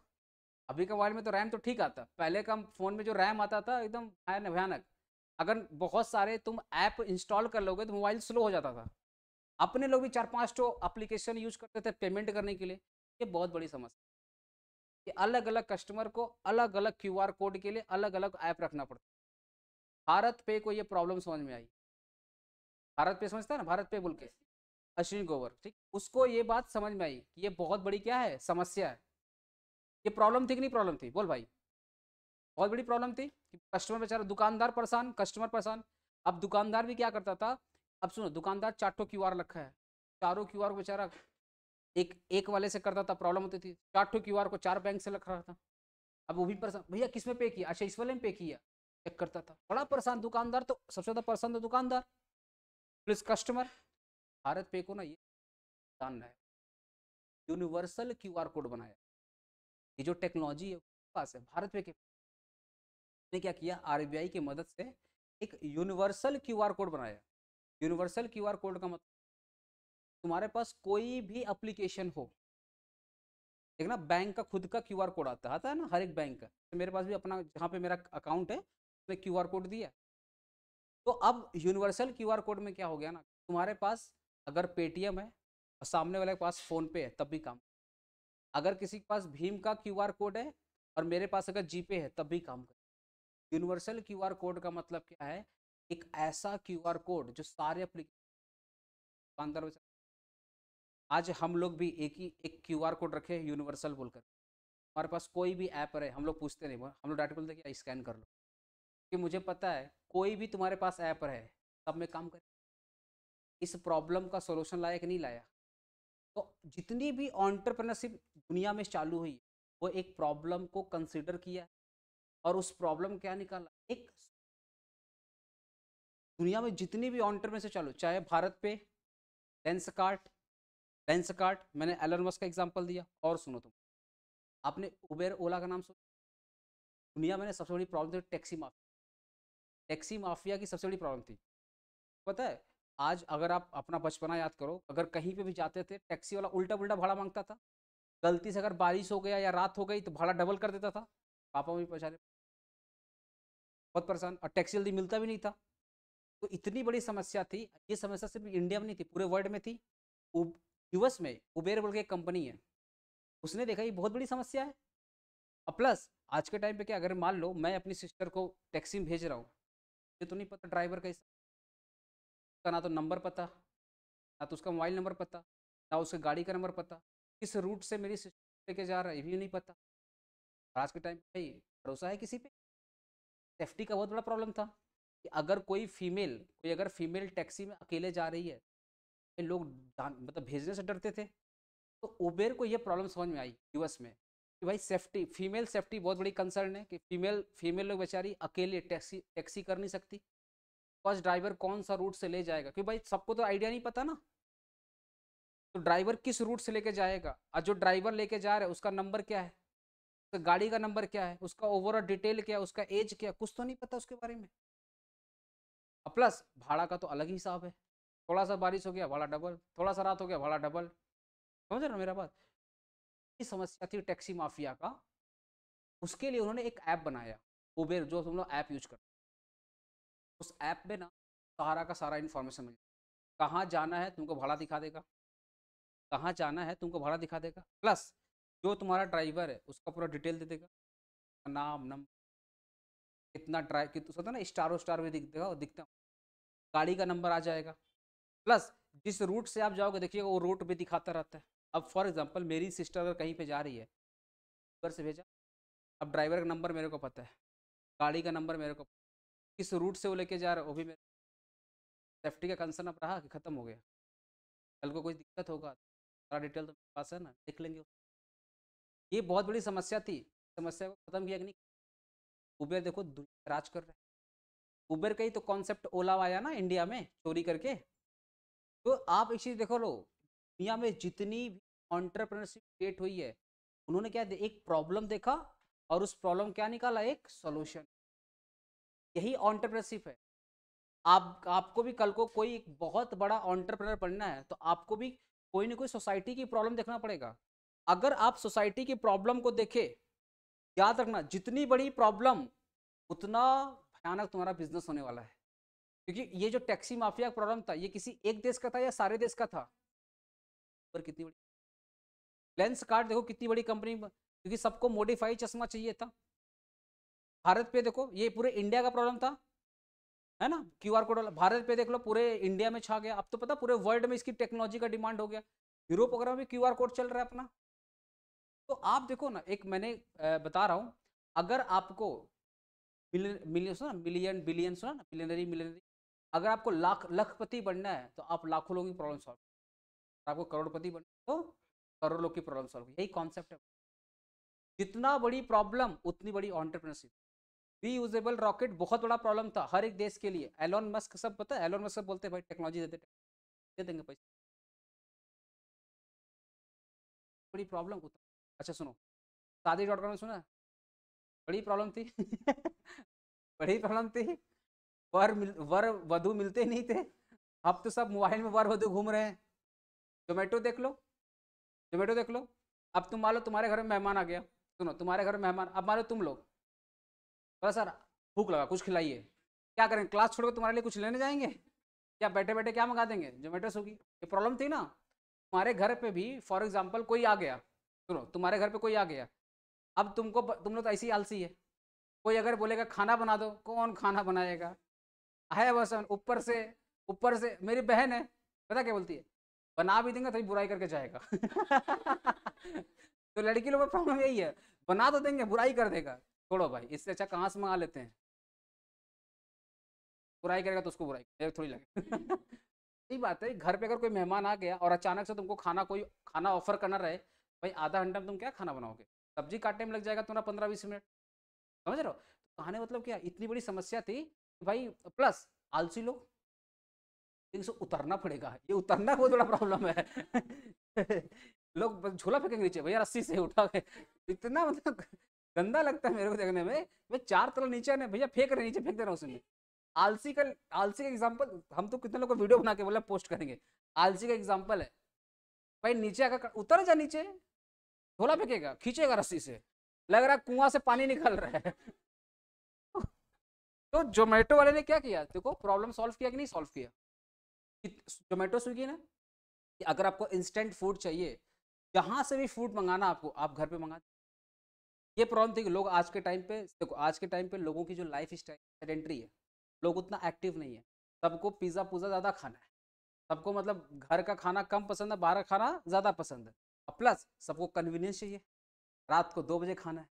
Speaker 1: अभी के मोबाइल में तो रैम तो ठीक आता पहले का फ़ोन में जो रैम आता था एकदम भयानक अगर बहुत सारे तुम ऐप इंस्टॉल कर लोगे तो मोबाइल स्लो हो जाता था अपने लोग भी चार पाँच टो एप्लीकेशन यूज करते थे पेमेंट करने के लिए ये बहुत बड़ी समस्या कि अलग अलग कस्टमर को अलग अलग क्यूआर कोड के लिए अलग अलग ऐप रखना पड़ता भारत पे को ये प्रॉब्लम समझ में आई भारत पे समझता है ना भारत पे बोल के अश्विन गोवर ठीक उसको ये बात समझ में आई कि ये बहुत बड़ी क्या है समस्या है ये प्रॉब्लम थी कि नहीं प्रॉब्लम थी बोल भाई बहुत बड़ी प्रॉब्लम थी कि कस्टमर बेचारा दुकानदार परेशान कस्टमर परेशान अब दुकानदार भी क्या करता था अब सुनो दुकानदार चारों क्यू आर रखा है चारों क्यू आर बेचारा एक एक वाले से करता था प्रॉब्लम होती थी चार टू क्यू को चार बैंक से लग रहा था अब वो भी हम्म। परेशान भैया किस में पे किया अच्छा इस वाले में पे किया चेक करता था बड़ा परेशान दुकानदार तो सबसे ज़्यादा परेशान था दुकानदार प्लस कस्टमर भारत पे को ना ये जानना है यूनिवर्सल क्यू कोड बनाया ये जो टेक्नोलॉजी है पास है भारत पे के ने क्या किया आरबीआई की मदद से एक यूनिवर्सल क्यूआर कोड बनाया यूनिवर्सल क्यूआर कोड का मतलब तुम्हारे पास कोई भी एप्लीकेशन हो देखना बैंक का खुद का क्यूआर कोड आता आता है ना हर एक बैंक का तो मेरे पास भी अपना जहाँ पे मेरा अकाउंट है उसमें क्यू आर कोड दिया तो अब यूनिवर्सल क्यू आर कोड में क्या हो गया ना तुम्हारे पास अगर पेटीएम है और सामने वाले के पास फ़ोनपे है तब भी काम अगर किसी के पास भीम का क्यू आर कोड है और मेरे पास अगर जी है तब भी काम कर यूनिवर्सल क्यू आर कोड का मतलब क्या है एक ऐसा क्यू आर कोड जो सारे अप्लीकेशन दुकानदार आज हम लोग भी एक ही एक क्यू आर कोड रखे यूनिवर्सल बोलकर हमारे पास कोई भी ऐप रहे हम लोग पूछते नहीं हम लोग डाटा बोलते क्या स्कैन कर लो कि मुझे पता है कोई भी तुम्हारे पास ऐप रहे तब मैं काम कर इस प्रॉब्लम का सोल्यूशन लाया कि नहीं लाया तो जितनी भी ऑन्टरप्रनरशिप दुनिया में चालू हुई वो एक प्रॉब्लम को कंसिडर किया और उस प्रॉब्लम क्या निकाला एक दुनिया में जितनी भी ऑन्टरप्रनरशिप चालू चाहे भारत पे लेंस कार्ट बेंस कार्ट मैंने एलन मस्क का एग्जाम्पल दिया और सुनो तुम आपने उबेर ओला का नाम सुना दुनिया में सबसे बड़ी प्रॉब्लम थी टैक्सी माफिया टैक्सी माफिया की सबसे बड़ी प्रॉब्लम थी पता है आज अगर आप अपना बचपना याद करो अगर कहीं पे भी जाते थे टैक्सी वाला उल्टा उल्टा भाड़ा मांगता था गलती से अगर बारिश हो गया या रात हो गई तो भाड़ा डबल कर देता था पापा भी परेशान बहुत परेशान और टैक्सी जल्दी मिलता भी नहीं था तो इतनी बड़ी समस्या थी ये समस्या सिर्फ इंडिया में नहीं थी पूरे वर्ल्ड में थी यूएस में उबेर बोल के एक कंपनी है उसने देखा ये बहुत बड़ी समस्या है और प्लस आज के टाइम पे क्या अगर मान लो मैं अपनी सिस्टर को टैक्सी में भेज रहा हूँ ये तो नहीं पता ड्राइवर का उसका ना तो नंबर पता ना तो उसका मोबाइल नंबर पता ना उसके गाड़ी का नंबर पता किस रूट से मेरी सिस्टर लेके जा रहा है ये भी नहीं पता आज के टाइम पे भरोसा है किसी पे सेफ्टी का बहुत बड़ा प्रॉब्लम था कि अगर कोई फीमेल कोई अगर फीमेल टैक्सी में अकेले जा रही है कि लोग मतलब भेजने से डरते थे तो उबेर को ये प्रॉब्लम समझ में आई यूएस में कि भाई सेफ्टी फीमेल सेफ्टी बहुत बड़ी कंसर्न है कि फीमेल फीमेल लोग बेचारी अकेले टैक्सी टैक्सी कर नहीं सकती बस ड्राइवर कौन सा रूट से ले जाएगा क्योंकि भाई सबको तो आइडिया नहीं पता ना तो ड्राइवर किस रूट से लेके जाएगा और जो ड्राइवर लेके जा रहा है उसका नंबर क्या है तो गाड़ी का नंबर क्या है उसका ओवरऑल डिटेल क्या है उसका एज क्या कुछ तो नहीं पता उसके बारे में प्लस भाड़ा का तो अलग ही हिसाब है थोड़ा सा बारिश हो गया भाड़ा डबल थोड़ा सा रात हो गया भाड़ा डबल समझ रहे मेरा बात ये समस्या थी टैक्सी माफिया का उसके लिए उन्होंने एक ऐप बनाया उबेर जो तुम लोग ऐप यूज कर उस ऐप में ना सारा का सारा इन्फॉर्मेशन मिल कहाँ जाना है तुमको भाड़ा दिखा देगा कहाँ जाना है तुमको भाड़ा दिखा देगा प्लस जो तुम्हारा ड्राइवर है उसका पूरा डिटेल दे देगा नाम नंबर कितना ड्राइव कितना तो ना स्टारो स्टार भी दिख देगा और दिखता गाड़ी का नंबर आ जाएगा प्लस जिस रूट से आप जाओगे देखिएगा वो रूट भी दिखाता रहता है अब फॉर एग्जांपल मेरी सिस्टर अगर कहीं पे जा रही है ऊबर से भेजा अब ड्राइवर का नंबर मेरे को पता है गाड़ी का नंबर मेरे को पता है किस रूट से वो लेके जा रहा है वो भी मेरे सेफ्टी का कंसर्न अब रहा कि ख़त्म हो गया कल को कोई दिक्कत होगा सारा डिटेल तो मेरे पास है ना देख लेंगे ये बहुत बड़ी समस्या थी समस्या को ख़त्म किया कि नहीं उबेर देखो राज कर रहे हैं उबेर का ही तो कॉन्सेप्ट ओला आया ना इंडिया में चोरी करके तो आप एक चीज़ देखो लो दुनिया में जितनी भी ऑन्टरप्रनरशिप क्रिएट हुई है उन्होंने क्या एक प्रॉब्लम देखा और उस प्रॉब्लम क्या निकाला एक सोल्यूशन यही ऑन्टरप्रनरशिप है आप आपको भी कल को कोई एक बहुत बड़ा ऑन्टरप्रनर बनना है तो आपको भी कोई ना कोई सोसाइटी की प्रॉब्लम देखना पड़ेगा अगर आप सोसाइटी की प्रॉब्लम को देखे याद रखना जितनी बड़ी प्रॉब्लम उतना भयानक तुम्हारा बिजनेस होने वाला है क्योंकि ये जो टैक्सी माफिया प्रॉब्लम था ये किसी एक देश का था या सारे देश का था पर कितनी बड़ी लेंस कार्ड देखो कितनी बड़ी कंपनी क्योंकि सबको मोडिफाई चश्मा चाहिए था भारत पे देखो ये पूरे इंडिया का प्रॉब्लम था है ना क्यू आर कोड वाला भारत पे देख लो पूरे इंडिया में छा गया अब तो पता पूरे वर्ल्ड में इसकी टेक्नोलॉजी का डिमांड हो गया यूरोप वगैरह में क्यू आर कोड चल रहा है अपना तो आप देखो ना एक मैंने बता रहा हूँ अगर आपको मिलियन मिलियन सुना मिलियन बिलियन सुना ना मिलियनरी मिलियनरी अगर आपको लाख लखपति बनना है तो आप लाखों लोगों की प्रॉब्लम सॉल्व आपको करोड़पति बनना है तो करोड़ लोग की प्रॉब्लम सॉल्व यही कॉन्सेप्ट है जितना बड़ी प्रॉब्लम उतनी बड़ी ऑन्टरप्रनरशिप री यूजेबल रॉकेट बहुत बड़ा प्रॉब्लम था हर एक देश के लिए एलोन मस्क सब पता है एलोन मस्क सब बोलते हैं भाई टेक्नोलॉजी देते दे देंगे पैसे बड़ी प्रॉब्लम अच्छा सुनो शादी डॉट कॉम सुना बड़ी प्रॉब्लम थी *laughs* बड़ी प्रॉब्लम थी वर मिल वर वधु मिलते नहीं थे अब तो सब मोबाइल में वर वधु घूम रहे हैं जोमेटो देख लो जोमेटो देख लो अब तुम मान लो तुम्हारे घर में मेहमान आ गया सुनो तुम्हारे घर में मेहमान अब मान लो तुम लोग बोला सर भूख लगा कुछ खिलाइए क्या करें क्लास छोड़ तुम्हारे लिए कुछ लेने जाएंगे या बैठे बैठे क्या मंगा देंगे जोमेटो होगी ये प्रॉब्लम थी ना तुम्हारे घर पे भी फॉर एग्जाम्पल कोई आ गया सुनो तुम्हारे घर पे कोई आ गया अब तुमको तुम लोग तो ऐसी आलसी है कोई अगर बोलेगा खाना बना दो कौन खाना बनाएगा आया वसन ऊपर से ऊपर से मेरी बहन है पता क्या बोलती है बना भी देंगे तभी तो बुराई करके जाएगा *laughs* तो लड़की लोग का प्रॉब्लम यही है बना तो देंगे बुराई कर देगा छोड़ो भाई इससे अच्छा कहाँ से मंगा लेते हैं बुराई करेगा तो उसको बुराई थोड़ी लगे यही *laughs* बात है घर पे अगर कोई मेहमान आ गया और अचानक से तुमको खाना कोई खाना ऑफर करना रहे भाई आधा घंटा में तुम क्या खाना बनाओगे सब्जी काटने में लग जाएगा तुम्हारा पंद्रह बीस मिनट समझ रहे हो तो कहने मतलब क्या इतनी बड़ी समस्या थी भाई प्लस आलसी लोग इनसे उतरना पड़ेगा ये उतरना बहुत बड़ा प्रॉब्लम है *laughs* लोग झूला फेंकेंगे नीचे भैया रस्सी से उठा के इतना मतलब गंदा लगता है मेरे को देखने में मैं चार तरह नीचे ने भैया फेंक रहे नीचे फेंक दे रहा हूँ उसमें आलसी का आलसी का एग्जाम्पल हम तो कितने लोग को वीडियो बना के बोला पोस्ट करेंगे आलसी का एग्जाम्पल है भाई नीचे आकर उतर जा नीचे झोला फेंकेगा खींचेगा रस्सी से लग रहा है कुआं से पानी निकल रहा है तो जोमेटो वाले ने क्या किया देखो प्रॉब्लम सॉल्व किया कि नहीं सॉल्व किया जोमेटो स्विगी ने कि अगर आपको इंस्टेंट फूड चाहिए जहाँ से भी फूड मंगाना आपको आप घर पे मंगा ये प्रॉब्लम थी कि लोग आज के टाइम पे देखो आज के टाइम पे लोगों की जो लाइफ स्टाइल सेडेंट्री है लोग उतना एक्टिव नहीं है सबको पिज़्ज़ा पुज़्ज़ा ज़्यादा खाना है सबको मतलब घर का खाना कम पसंद है बाहर का खाना ज़्यादा पसंद है और प्लस सबको कन्वीनियंस चाहिए रात को दो बजे खाना है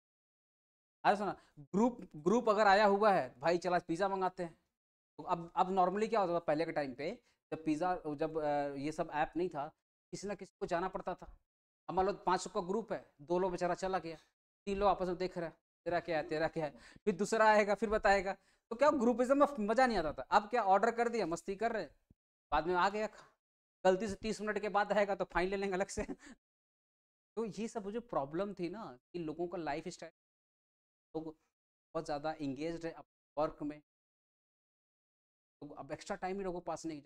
Speaker 1: अरे सुना ग्रुप ग्रुप अगर आया हुआ है भाई चला पिज़्ज़ा मंगाते हैं तो अब अब नॉर्मली क्या होता था पहले के टाइम पे जब पिज़्ज़ा जब ये सब ऐप नहीं था किसी ना किसी को जाना पड़ता था अब मान लो पाँच सौ का ग्रुप है दो लोग बेचारा चला गया तीन लोग आपस में देख रहे हैं तेरा क्या है तेरा क्या है फिर दूसरा आएगा फिर बताएगा तो क्या ग्रुप में मज़ा नहीं आता था अब क्या ऑर्डर कर दिया मस्ती कर रहे बाद में आ गया गलती से तीस मिनट के बाद आएगा तो फाइन ले लेंगे अलग से *laughs* तो ये सब जो प्रॉब्लम थी ना कि लोगों का लाइफ स्टाइल लोग बहुत ज़्यादा इंगेज है अपने वर्क
Speaker 2: में तो अब एक्स्ट्रा टाइम ही लोगों पास नहीं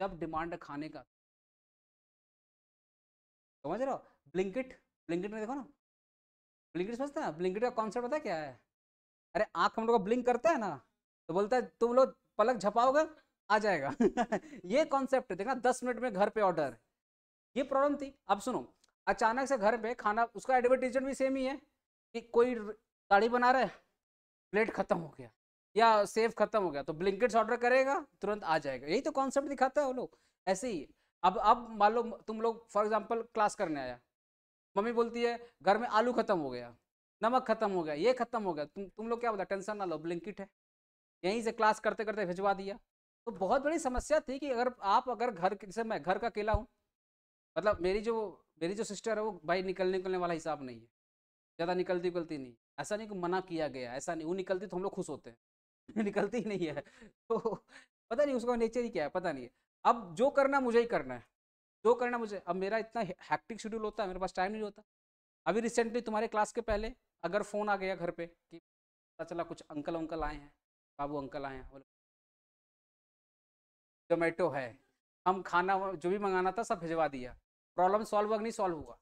Speaker 2: जब डिमांड है
Speaker 1: खाने का समझ रहे हो ब्लिंकिट ब्लिंकिट में देखो ना ब्लिंकिट समझते हैं ब्लिंकिट का कॉन्सेप्ट पता क्या है अरे आँख हम लोग का ब्लिंक करता है ना तो बोलता है तुम लोग पलक झपाओगे आ जाएगा *laughs* ये कॉन्सेप्ट है देखना दस मिनट में घर पे ऑर्डर ये प्रॉब्लम थी अब सुनो अचानक से घर पे खाना उसका एडवर्टीजमेंट भी सेम ही है कि कोई गाड़ी बना रहा है प्लेट खत्म हो गया या सेफ खत्म हो गया तो ब्लिंकेट्स ऑर्डर करेगा तुरंत आ जाएगा यही तो कॉन्सेप्ट दिखाता है वो लोग ऐसे ही अब अब मान लो तुम लोग फॉर एग्जाम्पल क्लास करने आया मम्मी बोलती है घर में आलू खत्म हो गया नमक खत्म हो गया ये खत्म हो गया तुम तुम लोग क्या बोला टेंशन ना लो ब्लिंकिट है यहीं से क्लास करते करते भिजवा दिया तो बहुत बड़ी समस्या थी कि अगर आप अगर घर से मैं घर का अकेला हूँ मतलब मेरी जो मेरी जो सिस्टर है वो भाई निकलने निकलने वाला हिसाब नहीं है ज़्यादा निकलती उकलती नहीं ऐसा नहीं कि मना किया गया ऐसा नहीं वो निकलती तो हम लोग खुश होते हैं *laughs* निकलती नहीं है तो पता नहीं उसका नेचर ही क्या है पता नहीं है अब जो करना मुझे ही करना है जो करना मुझे अब मेरा इतना हैक्टिक शेड्यूल होता है मेरे पास टाइम नहीं होता अभी रिसेंटली तुम्हारे क्लास के पहले अगर फ़ोन आ गया घर पर कि पता चला कुछ अंकल अंकल आए हैं बाबू अंकल आए हैं बोले जोमेटो है हम खाना जो भी मंगाना था सब भिजवा दिया प्रॉब्लम सॉल्व होगा नहीं सॉल्व होगा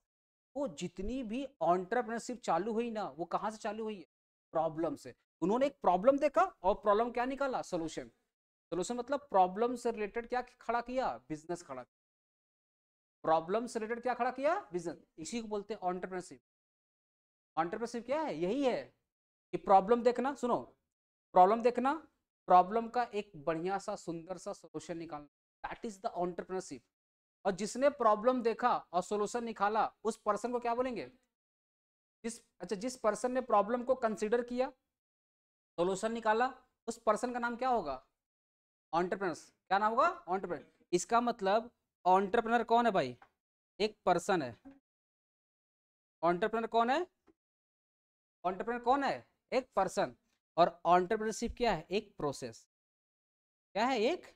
Speaker 1: वो जितनी भी ऑन्टरप्रनरशिप चालू हुई ना वो कहाँ से चालू हुई है प्रॉब्लम से उन्होंने एक प्रॉब्लम देखा और प्रॉब्लम क्या निकाला सोल्यूशन सोल्यूशन मतलब प्रॉब्लम से रिलेटेड क्या खड़ा किया बिजनेस खड़ा किया प्रॉब्लम से रिलेटेड क्या खड़ा किया बिजनेस इसी को बोलते हैं ऑन्टरप्रनरशिप ऑन्टरप्रनरशिप क्या है यही है कि प्रॉब्लम देखना सुनो प्रॉब्लम देखना प्रॉब्लम का एक बढ़िया सा सुंदर सा सोल्यूशन निकालना दैट इज द ऑन्टरप्रनरशिप और जिसने प्रॉब्लम देखा और सोल्यूशन निकाला उस पर्सन को क्या बोलेंगे जिस अच्छा जिस पर्सन ने प्रॉब्लम को कंसिडर किया सोल्यूशन निकाला उस पर्सन का नाम क्या होगा ऑन्टरप्रनर्स क्या नाम होगा ऑन्टरप्रनर इसका मतलब ऑन्टरप्रनर कौन है भाई एक पर्सन है ऑन्टरप्रनर कौन है ऑन्टरप्रनर कौन है एक पर्सन और ऑन्टरप्रनरशिप क्या है एक प्रोसेस क्या है एक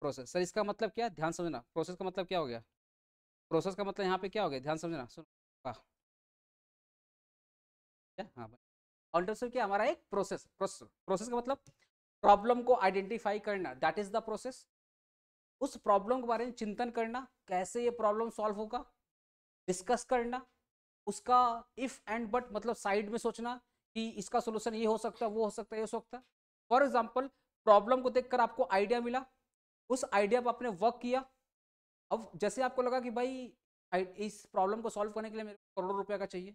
Speaker 1: प्रोसेस सर इसका मतलब क्या ध्यान समझना प्रोसेस का मतलब क्या हो गया प्रोसेस का मतलब यहाँ पे क्या हो गया ध्यान समझना सुनो हाँ क्या हमारा एक प्रोसेस प्रोसेस प्रोसेस का मतलब प्रॉब्लम को आइडेंटिफाई करना दैट इज द प्रोसेस उस प्रॉब्लम के बारे में चिंतन करना कैसे ये प्रॉब्लम सॉल्व होगा डिस्कस करना उसका इफ एंड बट मतलब साइड में सोचना कि इसका सोल्यूशन ये हो सकता है वो हो सकता है ये हो सकता है फॉर एग्जाम्पल प्रॉब्लम को देखकर आपको आइडिया मिला उस आइडिया पर आपने वर्क किया अब जैसे आपको लगा कि भाई इस प्रॉब्लम को सॉल्व करने के लिए मेरे को करोड़ों रुपये का चाहिए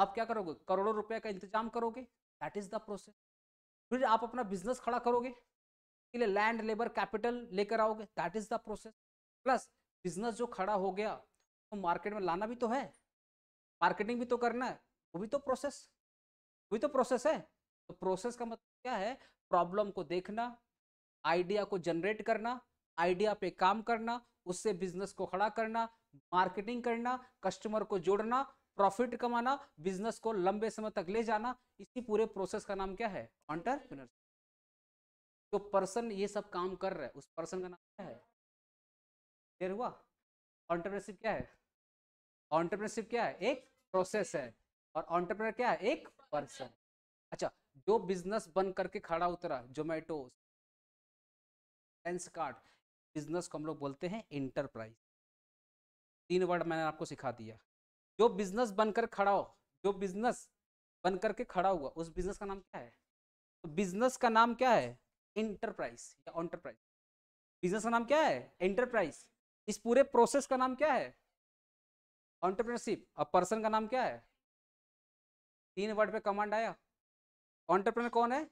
Speaker 1: आप क्या करोगे करोड़ों रुपये का इंतजाम करोगे दैट इज़ द प्रोसेस फिर आप अपना बिजनेस खड़ा करोगे के लिए लैंड लेबर कैपिटल लेकर आओगे that is the process plus business जो खड़ा हो गया तो मार्केट में लाना भी तो है मार्केटिंग भी तो करना है वो भी तो प्रोसेस वो भी तो प्रोसेस है तो प्रोसेस का मतलब क्या है प्रॉब्लम को देखना आइडिया को जनरेट करना आइडिया पे काम करना उससे बिजनेस को खड़ा करना मार्केटिंग करना कस्टमर को जोड़ना प्रॉफिट कमाना बिजनेस को लंबे समय तक ले जाना इसी पूरे प्रोसेस का नाम क्या है ऑन्टरप्रिनर जो पर्सन ये सब काम कर रहा है उस पर्सन का नाम क्या है क्लियर हुआ ऑन्टरप्रिनरशिप क्या है ऑन्टरप्रिनरशिप क्या है एक प्रोसेस है और ऑन्टरप्रिनर क्या है एक पर्सन अच्छा जो बिजनेस बन करके खड़ा उतरा जोमेटो कार्ड बिजनेस को हम लोग बोलते हैं इंटरप्राइज तीन वर्ड मैंने आपको सिखा दिया जो बिजनेस बनकर खड़ा हो जो बिजनेस बन करके खड़ा हुआ उस बिजनेस का नाम क्या है तो बिजनेस का नाम क्या है इंटरप्राइज या ऑन्टरप्राइज बिजनेस का नाम क्या है इंटरप्राइज इस पूरे प्रोसेस का नाम क्या है ऑन्टरप्रेनरशिप और पर्सन का नाम क्या है तीन वर्ड पे कमांड आया ऑन्टरप्रेनर कौन है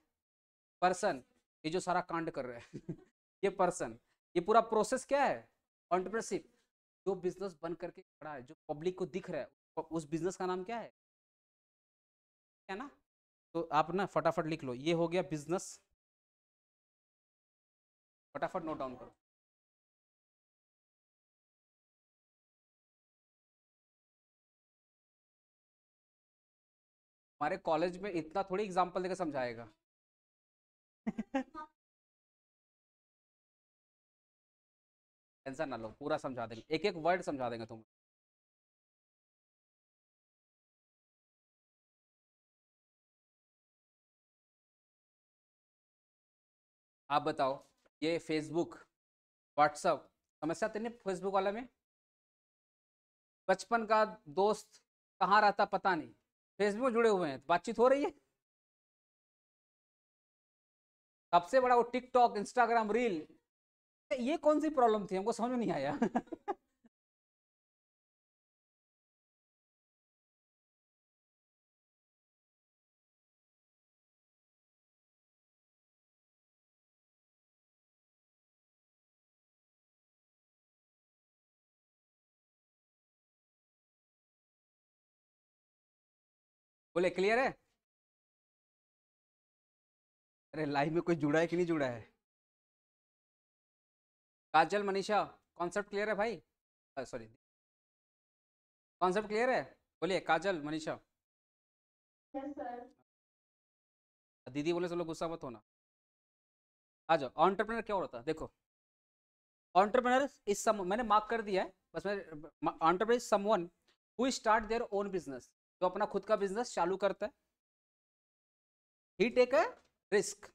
Speaker 1: पर्सन ये जो सारा कांड कर रहे हैं *laughs* ये पर्सन ये पूरा प्रोसेस क्या है ऑन्टरप्रनरशिप जो बिजनेस बन करके खड़ा है जो पब्लिक को दिख रहा है उस बिजनेस का नाम क्या है है ना
Speaker 2: तो आप ना फटाफट लिख लो ये हो गया बिजनेस फटाफट नोट डाउन करो हमारे कॉलेज में इतना थोड़ी एग्जाम्पल देकर समझाएगा *laughs* टेंशन ना लो पूरा समझा देंगे एक एक वर्ड समझा देंगे तुम आप बताओ ये
Speaker 1: फेसबुक व्हाट्सअप समस्या तेने फेसबुक वाले में बचपन का दोस्त कहाँ रहता पता नहीं फेसबुक में जुड़े हुए हैं बातचीत हो रही है सबसे बड़ा वो टिकटॉक इंस्टाग्राम रील
Speaker 2: ये कौन सी प्रॉब्लम थी हमको समझ में नहीं आया बोले क्लियर है अरे लाइव में कोई जुड़ा है कि नहीं जुड़ा है काजल मनीषा कॉन्सेप्ट क्लियर है भाई सॉरी कॉन्सेप्ट क्लियर है बोलिए काजल मनीषा yes,
Speaker 1: दीदी बोले चलो गुस्सा मत होना आ जाओ ऑन्टरप्रेनर क्या होता है देखो ऑन्टरप्रेनर इस सम मैंने मार्क कर दिया है बस मैं entrepreneur is someone who start their own business जो अपना खुद का बिजनेस चालू करता है he take a risk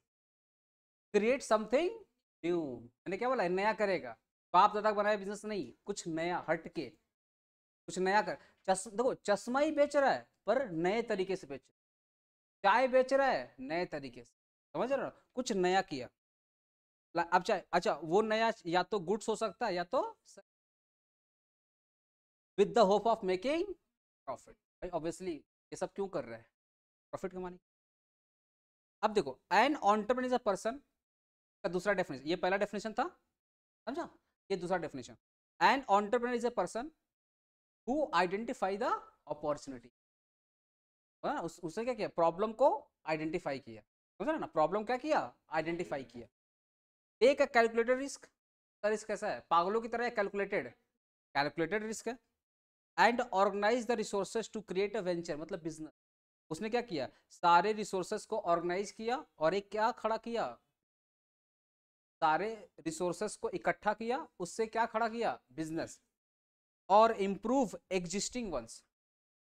Speaker 1: create something new मैंने क्या बोला नया करेगा बाप दादा बनाया बिजनेस नहीं कुछ नया हट के कुछ नया कर चस, देखो चश्मा ही बेच रहा है पर नए तरीके से बेच रहा है चाय बेच रहा है नए तरीके से समझ रहे हो कुछ नया किया अब चाहे अच्छा वो नया या तो गुड्स हो सकता है या तो with the hope of making profit भाई ऑब्वियसली ये सब क्यों कर रहे हैं प्रॉफिट कमाने अब देखो an entrepreneur is a person का दूसरा डेफिनेशन ये पहला डेफिनेशन था समझा ये दूसरा definition and entrepreneur is a person who identify the opportunity ना उसने क्या किया प्रॉब्लम को आइडेंटिफाई किया समझ रहे ना प्रॉब्लम क्या किया आइडेंटिफाई किया एक कैलकुलेटेड रिस्क का रिस्क कैसा है पागलों की तरह कैलकुलेटेड कैलकुलेटेड रिस्क है and organise the resources to create a venture मतलब बिजनेस उसने क्या किया सारे रिसोर्सेज को ऑर्गेनाइज किया और एक क्या खड़ा किया सारे रिसोर्सेस को इकट्ठा किया उससे क्या खड़ा किया बिजनेस और इम्प्रूव एग्जिस्टिंग वंस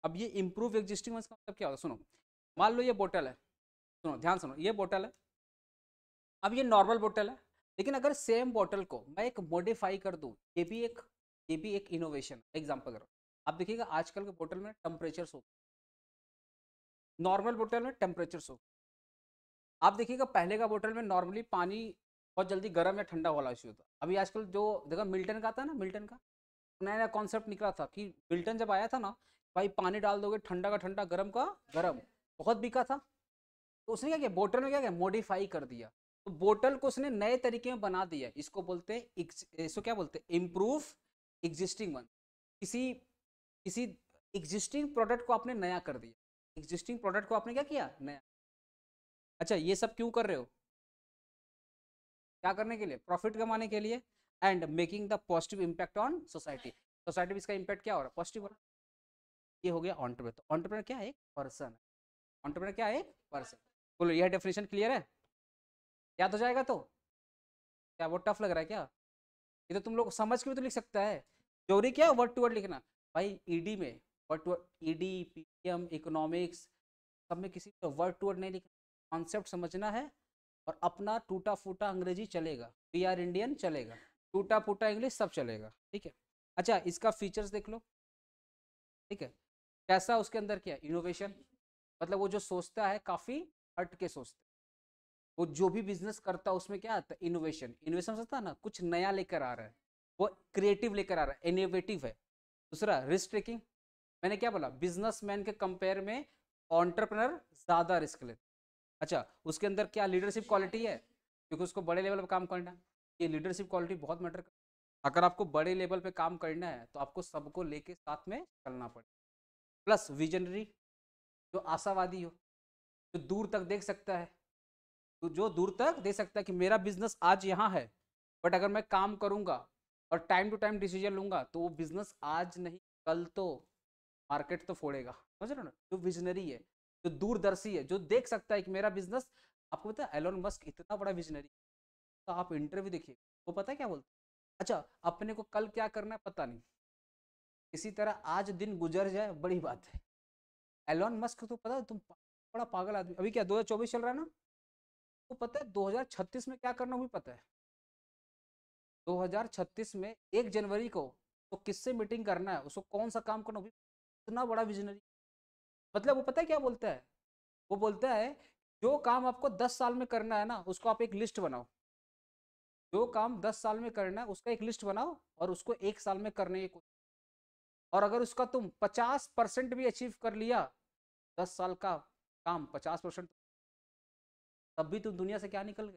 Speaker 1: अब ये इम्प्रूव एग्जिस्टिंग वंस का मतलब क्या होगा सुनो मान लो ये बोटल है सुनो ध्यान सुनो ये बोटल है अब ये नॉर्मल बोटल है लेकिन अगर सेम बोटल को मैं एक मॉडिफाई कर दूँ ये भी एक ये भी एक इनोवेशन एग्जाम्पल कर आप देखिएगा आजकल के बोटल में टेम्परेचर सो नॉर्मल बोटल में टेम्परेचर सो आप देखिएगा पहले का बोटल में नॉर्मली पानी बहुत जल्दी गर्म या ठंडा वाला इशू होता अभी आजकल जो देखो मिल्टन का था ना मिल्टन का नया नया कॉन्सेप्ट निकला था कि मिल्टन जब आया था ना भाई पानी डाल दोगे ठंडा का ठंडा गर्म का गर्म बहुत बिका था तो उसने क्या किया बोटल में क्या किया मॉडिफाई कर दिया तो बोटल को उसने नए तरीके में बना दिया इसको बोलते हैं इसको क्या बोलते हैं इम्प्रूव एग्जिस्टिंग वन किसी किसी एग्जिस्टिंग प्रोडक्ट को आपने नया कर दिया एग्जिस्टिंग प्रोडक्ट को आपने क्या किया नया अच्छा ये सब क्यों कर रहे हो क्या करने के लिए प्रॉफिट कमाने के लिए and making the positive impact on society society में इसका इम्पैक्ट क्या हो रहा है पॉजिटिव हो रहा है ये हो गया ऑन्टरप्रेनर तो ऑन्टरप्रेनर क्या है एक पर्सन ऑन्टरप्रेनर क्या है एक पर्सन बोलो यह डेफिनेशन क्लियर है याद हो जाएगा तो क्या वो टफ लग रहा है क्या ये तो तुम लोग समझ के भी तो लिख सकता है थ्योरी क्या वर्ड टू वर्ड लिखना भाई ईडी e में word two word ED M economics सब में किसी को वर्ड टू वर्ड नहीं लिखना कॉन्सेप्ट समझना है और अपना टूटा फूटा अंग्रेजी चलेगा वी आर इंडियन चलेगा टूटा फूटा इंग्लिश सब चलेगा ठीक है अच्छा इसका फीचर्स देख लो ठीक है कैसा उसके अंदर क्या इनोवेशन मतलब वो जो सोचता है काफ़ी हट के सोचता है वो जो भी बिजनेस करता है उसमें क्या आता है इनोवेशन इनोवेशन सोचता है ना कुछ नया लेकर आ रहा है वो क्रिएटिव लेकर आ रहा है इनोवेटिव है दूसरा रिस्क टेकिंग मैंने क्या बोला बिजनेसमैन के कंपेयर में ऑन्टरप्रनर ज़्यादा रिस्क लेते अच्छा उसके अंदर क्या लीडरशिप क्वालिटी है क्योंकि उसको बड़े लेवल पर काम करना है ये लीडरशिप क्वालिटी बहुत मैटर कर अगर आपको बड़े लेवल पर काम करना है तो आपको सबको लेके साथ में चलना पड़ेगा प्लस विजनरी जो आशावादी हो जो दूर तक देख सकता है तो जो दूर तक देख सकता है कि मेरा बिजनेस आज यहाँ है बट अगर मैं काम करूँगा और टाइम टू टाइम डिसीजन लूँगा तो वो बिजनेस आज नहीं कल तो मार्केट तो फोड़ेगा समझ रहे हो ना जो विजनरी है जो दूरदर्शी है जो देख सकता है कि मेरा बिजनेस आपको पता है एलोन मस्क इतना बड़ा विजनरी तो आप इंटरव्यू देखिए वो पता है क्या बोलते अच्छा अपने को कल क्या करना है पता नहीं इसी तरह आज दिन गुजर जाए बड़ी बात है एलोन मस्क तो पता है तुम बड़ा पागल आदमी अभी क्या चौबीस चल रहा है ना तो पता है छत्तीस में क्या करना भी पता है 2036 में एक जनवरी को तो किससे मीटिंग करना है उसको कौन सा काम करना इतना बड़ा विजनरी मतलब वो पता है क्या बोलता है वो बोलता है जो काम आपको दस साल में करना है ना उसको आप एक लिस्ट बनाओ जो काम दस साल में करना है उसका एक लिस्ट बनाओ और उसको एक साल में करने की कोशिश और अगर उसका तुम पचास परसेंट भी अचीव कर लिया दस साल का काम पचास परसेंट तो तब भी तुम दुनिया से क्या निकल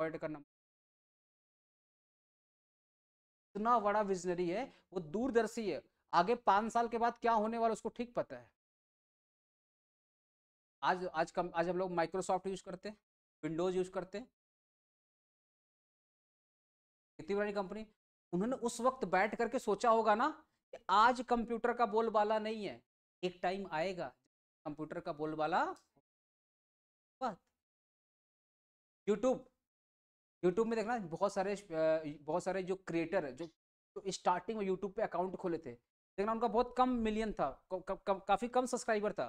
Speaker 1: गए
Speaker 2: इतना बड़ा विजनरी है वो दूरदर्शी
Speaker 1: है आगे पाँच साल के बाद क्या होने वाला उसको ठीक पता है आज आज कम आज हम लोग माइक्रोसॉफ्ट यूज करते हैं विंडोज यूज करते हैं कितनी बड़ी कंपनी उन्होंने उस वक्त बैठ करके सोचा होगा ना कि आज कंप्यूटर का बोलबाला नहीं है एक टाइम आएगा कंप्यूटर का बोलबाला यूट्यूब यूट्यूब में देखना बहुत सारे बहुत सारे जो क्रिएटर जो स्टार्टिंग में यूट्यूब पे अकाउंट खोले थे लेकिन उनका बहुत कम मिलियन था काफ़ी कम सब्सक्राइबर था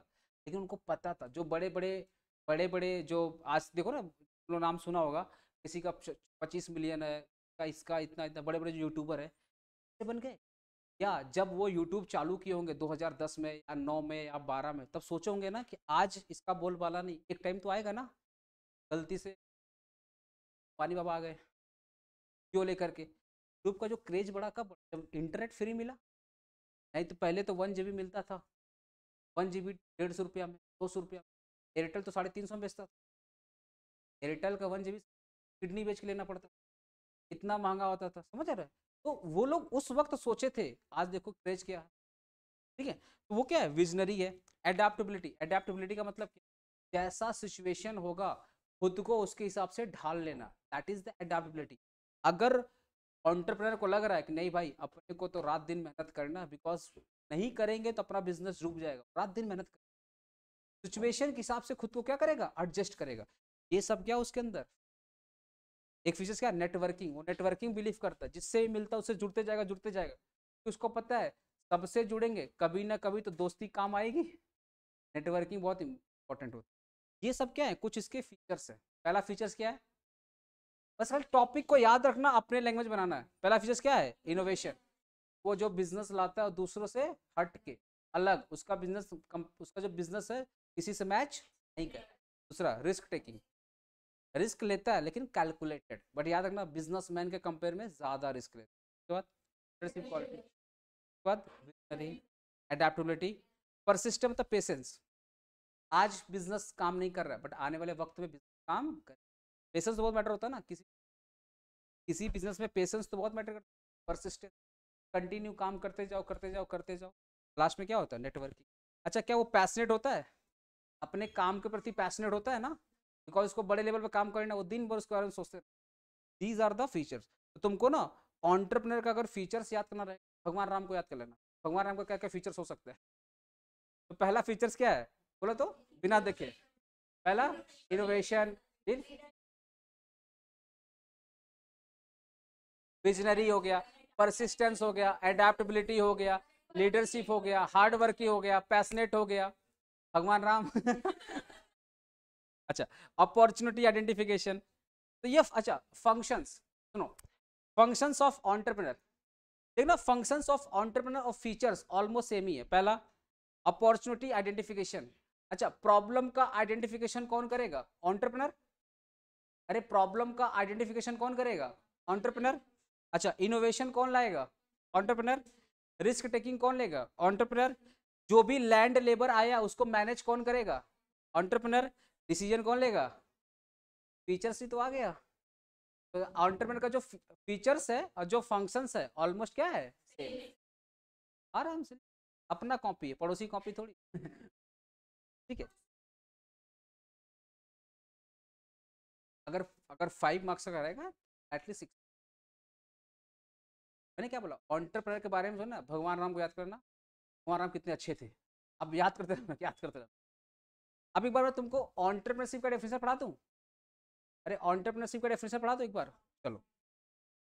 Speaker 1: लेकिन उनको पता था जो बड़े बड़े बड़े बड़े जो आज देखो ना उन्होंने नाम सुना होगा किसी का पच्चीस मिलियन है का इसका इतना इतना बड़े बड़े जो यूट्यूबर है बन गए या जब वो यूट्यूब चालू किए होंगे 2010 में या 9 में या 12 में तब सोचे होंगे ना कि आज इसका बोल वाला नहीं एक टाइम तो आएगा ना गलती से पानी बाबा आ गए क्यों लेकर के यूट्यूब का जो क्रेज बड़ा कब जब इंटरनेट फ्री मिला नहीं तो पहले तो वन जी मिलता था वन जी बी डेढ़ सौ रुपया में दो सौ रुपया में एयरटेल तो साढ़े तीन सौ में बेचता था एयरटेल का वन जी बी किडनी बेच के लेना पड़ता इतना महंगा होता था समझ आ रहा है तो वो लोग उस वक्त सोचे थे आज देखो क्रेज क्या है ठीक है तो वो क्या है विजनरी है एडाप्टेबिलिटी एडाप्टेबिलिटी का मतलब जैसा सिचुएशन होगा खुद को उसके हिसाब से ढाल लेना दैट इज द एडाप्टेबिलिटी अगर ऑन्टरप्रेनर को लग रहा है कि नहीं भाई अपने को तो रात दिन मेहनत करना बिकॉज नहीं करेंगे तो अपना बिजनेस डूब जाएगा रात दिन मेहनत करेगा सिचुएशन के हिसाब से खुद को क्या करेगा एडजस्ट करेगा ये सब क्या उसके अंदर एक फीचर्स क्या नेटवर्किंग वो नेटवर्किंग बिलीव करता है जिससे मिलता है उससे जुड़ते जाएगा जुड़ते जाएगा तो उसको पता है सबसे जुड़ेंगे कभी ना कभी तो दोस्ती काम आएगी नेटवर्किंग बहुत इंपॉर्टेंट होती है ये सब क्या है कुछ इसके फीचर्स हैं पहला फीचर्स क्या है बस खाली टॉपिक को याद रखना अपने लैंग्वेज बनाना है पहला फीचर्स क्या है इनोवेशन वो जो बिजनेस लाता है दूसरों से हट के अलग उसका बिजनेस उसका जो बिजनेस है किसी से मैच नहीं कर दूसरा रिस्क टेकिंग रिस्क लेता है लेकिन कैलकुलेटेड बट याद रखना मैन के कंपेयर में ज़्यादा रिस्क लेता है परसिस्टम पेशेंस आज बिजनेस काम नहीं कर रहा है बट आने वाले वक्त में बिजनेस काम कर पेशेंस तो बहुत मैटर होता है ना किसी किसी बिजनेस में पेशेंस तो बहुत मैटर करता है परसिस्टेंस कंटिन्यू काम करते जाओ करते जाओ करते जाओ लास्ट में क्या होता है नेटवर्किंग अच्छा क्या वो पैसनेट होता है अपने काम के प्रति पैसनेट होता है ना बिकॉज उसको बड़े लेवल पर काम करना वो दिन भर उसके बारे में सोचते दीज आर द फीचर्स तो तुमको ना ऑन्टरप्रनर का अगर फीचर्स याद करना रहे भगवान राम को याद कर लेना भगवान राम का क्या क्या फीचर्स हो सकते हैं तो पहला फीचर्स क्या है बोला तो बिना
Speaker 2: देखे पहला इनोवेशन
Speaker 1: विजनरी हो गया परसिस्टेंस हो गया एडेप्टबिलिटी हो गया लीडरशिप हो गया हार्ड वर्क हो गया पैसनेट हो गया भगवान राम *laughs* अच्छा अपॉर्चुनिटी आइडेंटिफिकेशन तो ये अच्छा फंक्शंस सुनो फंक्शंस ऑफ ऑन्टरप्रिनर देखना फंक्शंस ऑफ ऑन्टरप्रिनर और फीचर्स ऑलमोस्ट सेम ही है पहला अपॉर्चुनिटी आइडेंटिफिकेशन अच्छा प्रॉब्लम का आइडेंटिफिकेशन कौन करेगा ऑन्टरप्रिनर अरे प्रॉब्लम का आइडेंटिफिकेशन कौन करेगा ऑन्टरप्रिनर अच्छा इनोवेशन कौन लाएगा ऑन्टरप्रनर रिस्क टेकिंग कौन लेगा ऑन्टरप्रनर जो भी लैंड लेबर आया उसको मैनेज कौन करेगा ऑन्टरप्रनर डिसीजन कौन लेगा फीचर्स ही तो आ गया तो ऑन्टरप्रनर का जो फीचर्स है और जो फंक्शंस है ऑलमोस्ट क्या है आराम से अपना कॉपी है पड़ोसी कॉपी थोड़ी ठीक है
Speaker 2: अगर अगर फाइव मार्क्स का रहेगा एटलीस्ट मैंने क्या बोला ऑन्टरप्रनर के बारे में जो ना भगवान राम को
Speaker 1: याद करना भगवान राम कितने अच्छे थे अब याद करते रहना याद करते रहना अब एक बार मैं तुमको ऑन्टरप्रनरशिप का डेफिनेशन पढ़ा दूँ अरे ऑन्टरप्रनरशिप का डेफिनेशन पढ़ा दो एक बार
Speaker 2: चलो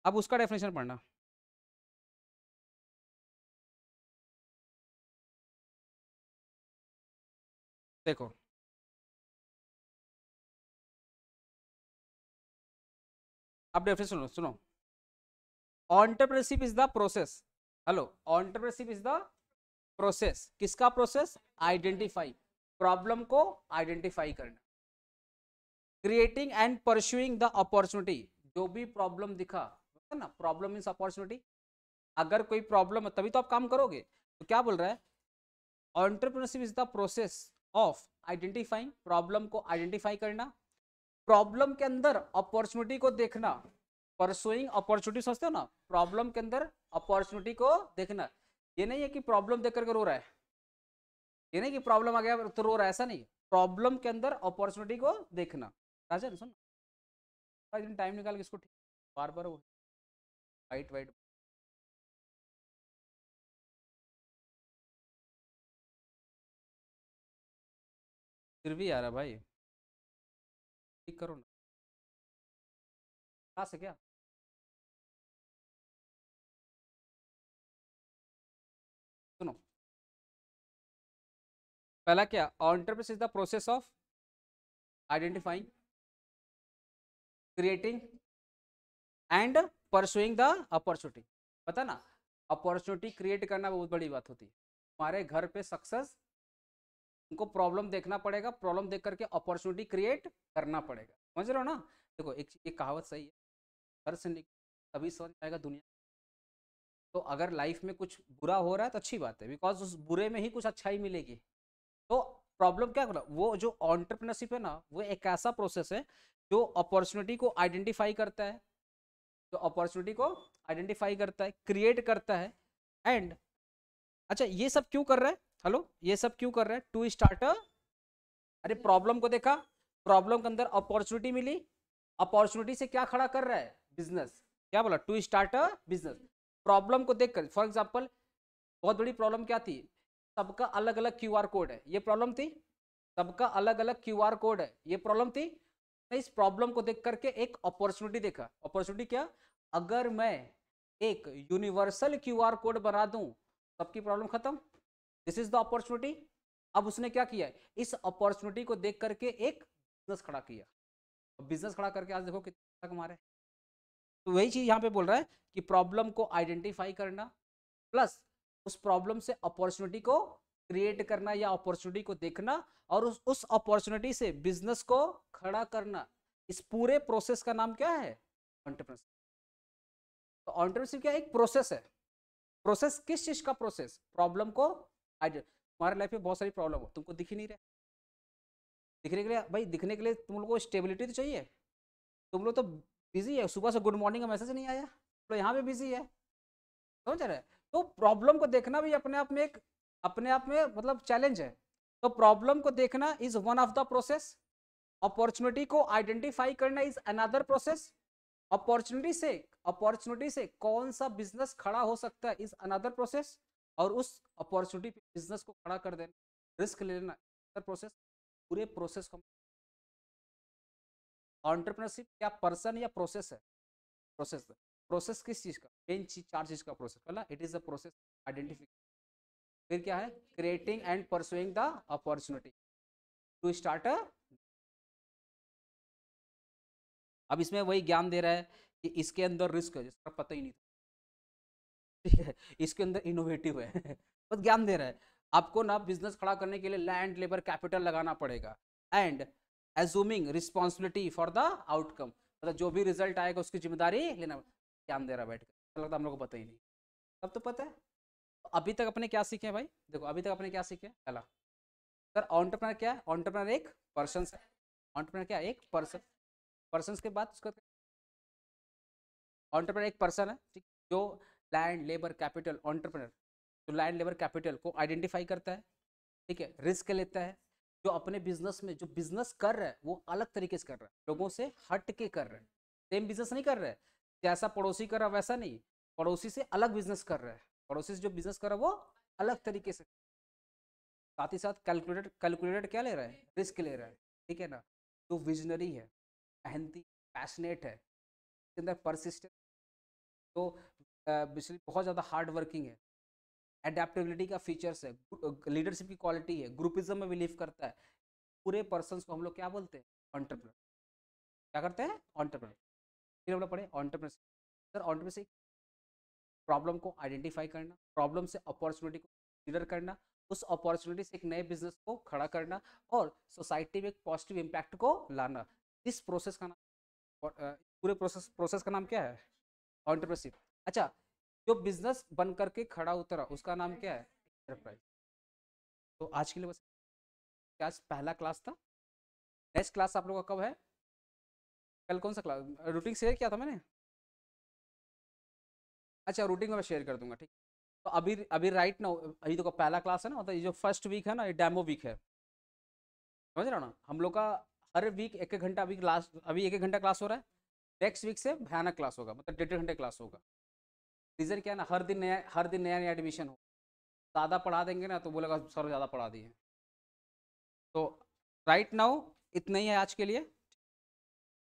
Speaker 2: अब उसका डेफिनेशन पढ़ना देखो अब डेफिनेशन
Speaker 1: सुनो सुनो entrepreneurship is the process hello entrepreneurship is the process किसका प्रोसेस आइडेंटिफाई प्रॉब्लम को आइडेंटिफाई करना creating and pursuing the opportunity जो भी प्रॉब्लम दिखा है ना प्रॉब्लम इज अपॉर्चुनिटी अगर कोई प्रॉब्लम है तभी तो आप काम करोगे तो क्या बोल रहा है entrepreneurship is the process of identifying problem को आइडेंटिफाई करना प्रॉब्लम के अंदर अपॉर्चुनिटी को देखना परसुइंग अपॉर्चुनिटी समझते हो ना प्रॉब्लम के अंदर अपॉर्चुनिटी को देखना ये नहीं है कि प्रॉब्लम देख करके रो रहा है ये नहीं कि प्रॉब्लम आ गया तो रो रहा है ऐसा नहीं प्रॉब्लम के अंदर अपॉर्चुनिटी को देखना राजन सुन दिन टाइम निकाल के इसको
Speaker 2: बार बार वो वाइट वाइट फिर भी आ रहा भाई ठीक करो ना आ से क्या सुनो पहला क्या entrepreneurship is the process of
Speaker 1: identifying creating and pursuing the opportunity पता ना अपॉर्चुनिटी क्रिएट करना बहुत बड़ी बात होती है हमारे घर पे सक्सेस उनको प्रॉब्लम देखना पड़ेगा प्रॉब्लम देख करके अपॉर्चुनिटी क्रिएट करना पड़ेगा समझ रहे हो ना देखो एक, एक कहावत सही है घर से निकल तभी समझ आएगा दुनिया तो अगर लाइफ में कुछ बुरा हो रहा है तो अच्छी बात है बिकॉज उस बुरे में ही कुछ अच्छाई मिलेगी तो प्रॉब्लम क्या करा वो जो ऑन्टरप्रनरशिप है ना वो एक ऐसा प्रोसेस है जो अपॉर्चुनिटी को आइडेंटिफाई करता है जो अपॉर्चुनिटी को आइडेंटिफाई करता है क्रिएट करता है एंड अच्छा ये सब क्यों कर रहा है हेलो ये सब क्यों कर रहा है टू स्टार्ट अरे प्रॉब्लम को देखा प्रॉब्लम के अंदर अपॉर्चुनिटी मिली अपॉर्चुनिटी से क्या खड़ा कर रहा है बिजनेस क्या बोला टू स्टार्ट बिजनेस प्रॉब्लम को देखकर फॉर एग्जाम्पल बहुत बड़ी प्रॉब्लम क्या थी सबका अलग अलग क्यू आर कोड है ये प्रॉब्लम थी सबका अलग अलग क्यू आर कोड है ये प्रॉब्लम थी तो इस प्रॉब्लम को देख करके एक अपॉर्चुनिटी देखा अपॉर्चुनिटी क्या अगर मैं एक यूनिवर्सल क्यू आर कोड बना दूं सबकी प्रॉब्लम खत्म दिस इज द अपॉर्चुनिटी अब उसने क्या किया इस अपॉर्चुनिटी को देख करके एक बिजनेस खड़ा किया बिजनेस खड़ा करके आज देखो कितना कमा रहे हैं तो वही चीज़ यहाँ पे बोल रहा है कि प्रॉब्लम को आइडेंटिफाई करना प्लस उस प्रॉब्लम से अपॉर्चुनिटी को क्रिएट करना या अपॉर्चुनिटी को देखना और उस उस अपॉर्चुनिटी से बिजनेस को खड़ा करना इस पूरे प्रोसेस का नाम क्या है ऑन्टरप्रनशिप तो ऑन्टरप्रनशिप क्या एक प्रोसेस है प्रोसेस किस चीज़ का प्रोसेस प्रॉब्लम को तुम्हारे लाइफ में बहुत सारी प्रॉब्लम हो तुमको दिख ही नहीं रहा दिखने के लिए भाई दिखने के लिए तुम लोग को स्टेबिलिटी तो चाहिए तुम लोग तो बिजी है सुबह से गुड मॉर्निंग का मैसेज नहीं आया तो यहाँ पे बिजी है समझ रहे तो प्रॉब्लम को देखना भी अपने आप में एक अपने आप में मतलब चैलेंज है तो प्रॉब्लम को देखना is one of the process opportunity को आइडेंटिफाई करना इज अनदर प्रोसेस अपॉर्चुनिटी से अपॉर्चुनिटी से कौन सा बिजनेस खड़ा हो सकता है इज अनदर प्रोसेस और उस अपॉर्चुनिटी बिजनेस को खड़ा कर देना रिस्क लेना प्रोसेस पूरे प्रोसेस को ऑन्टरप्रनरशिप या पर्सन या प्रोसेस है प्रोसेस प्रोसेस किस चीज़ का मेन चीज चार चीज़ का प्रोसेस ना it is a process identification फिर क्या है creating and pursuing the opportunity to start
Speaker 2: अब इसमें वही ज्ञान दे रहा है कि
Speaker 1: इसके अंदर रिस्क है जिसका पता ही नहीं था ठीक है इसके अंदर इनोवेटिव है बहुत ज्ञान दे रहा है आपको ना बिजनेस खड़ा करने के लिए लैंड लेबर कैपिटल लगाना पड़ेगा and assuming responsibility for the outcome मतलब जो भी रिजल्ट आएगा उसकी जिम्मेदारी लेना ध्यान दे रहा बैठ कर लगता हम लोग को पता ही नहीं तब तो पता है तो अभी तक अपने क्या सीखे भाई देखो अभी तक अपने क्या सीखे पहला सर ऑन्टरप्रनर क्या है ऑन्टरप्रनर एक पर्सन है ऑन्टरप्रनर क्या एक पर्सन पर्सन के बाद उसका ऑन्टरप्रनर एक पर्सन है ठीक जो लैंड लेबर कैपिटल ऑन्टरप्रनर जो लैंड लेबर कैपिटल को आइडेंटिफाई करता है ठीक है रिस्क लेता है जो अपने बिजनेस में जो बिजनेस कर रहा है वो अलग तरीके से कर रहा है लोगों से हट के कर रहे हैं सेम बिजनेस नहीं कर रहे जैसा पड़ोसी कर रहा वैसा नहीं पड़ोसी से अलग बिजनेस कर रहा है पड़ोसी से जो बिजनेस कर रहा वो अलग तरीके से साथ ही साथ कैलकुलेटेड कैलकुलेटेड क्या ले रहा है रिस्क ले रहा है ठीक है ना तो विजनरी है मेहनती पैशनेट है इसके अंदर परसिस्टेंट तो बिजली बहुत ज़्यादा हार्ड वर्किंग है एडेप्टेबिलिटी का फीचर्स है लीडरशिप की क्वालिटी है ग्रुपिज्म में बिलीव करता है पूरे पर्सन को हम लोग क्या बोलते हैं ऑन्टरप्रनर क्या करते हैं ऑन्टरप्रनर फिर हम लोग पढ़े ऑन्टरप्रनर सर ऑन्टरप्रनर प्रॉब्लम को आइडेंटिफाई करना प्रॉब्लम से अपॉर्चुनिटी को कंसिडर करना उस अपॉर्चुनिटी से एक नए बिजनेस को खड़ा करना और सोसाइटी में एक पॉजिटिव इम्पैक्ट को लाना इस प्रोसेस का नाम पूरे प्रोसेस प्रोसेस का नाम क्या है ऑन्टरप्रनरशिप अच्छा जो बिजनेस बन करके खड़ा उतरा उसका नाम क्या है एंटरप्राइज तो आज के लिए बस आज पहला क्लास था
Speaker 2: नेक्स्ट क्लास आप लोग का कब है कल कौन सा क्लास रूटिंग शेयर किया था मैंने
Speaker 1: अच्छा रूटिंग मैं शेयर कर दूंगा ठीक तो अभी अभी राइट ना अभी तो पहला क्लास है ना मतलब ये जो फर्स्ट वीक है ना ये डेमो वीक है समझ रहे हो ना हम लोग का हर वीक एक एक घंटा अभी क्लास अभी एक एक घंटा क्लास हो रहा है नेक्स्ट वीक से भयानक क्लास होगा मतलब डेढ़ घंटे क्लास होगा रीज़न क्या है ना हर दिन नया हर दिन नया नया एडमिशन हो ज़्यादा पढ़ा देंगे ना तो बोलेगा सर ज़्यादा पढ़ा दिए तो राइट नाउ
Speaker 2: इतना ही है आज के लिए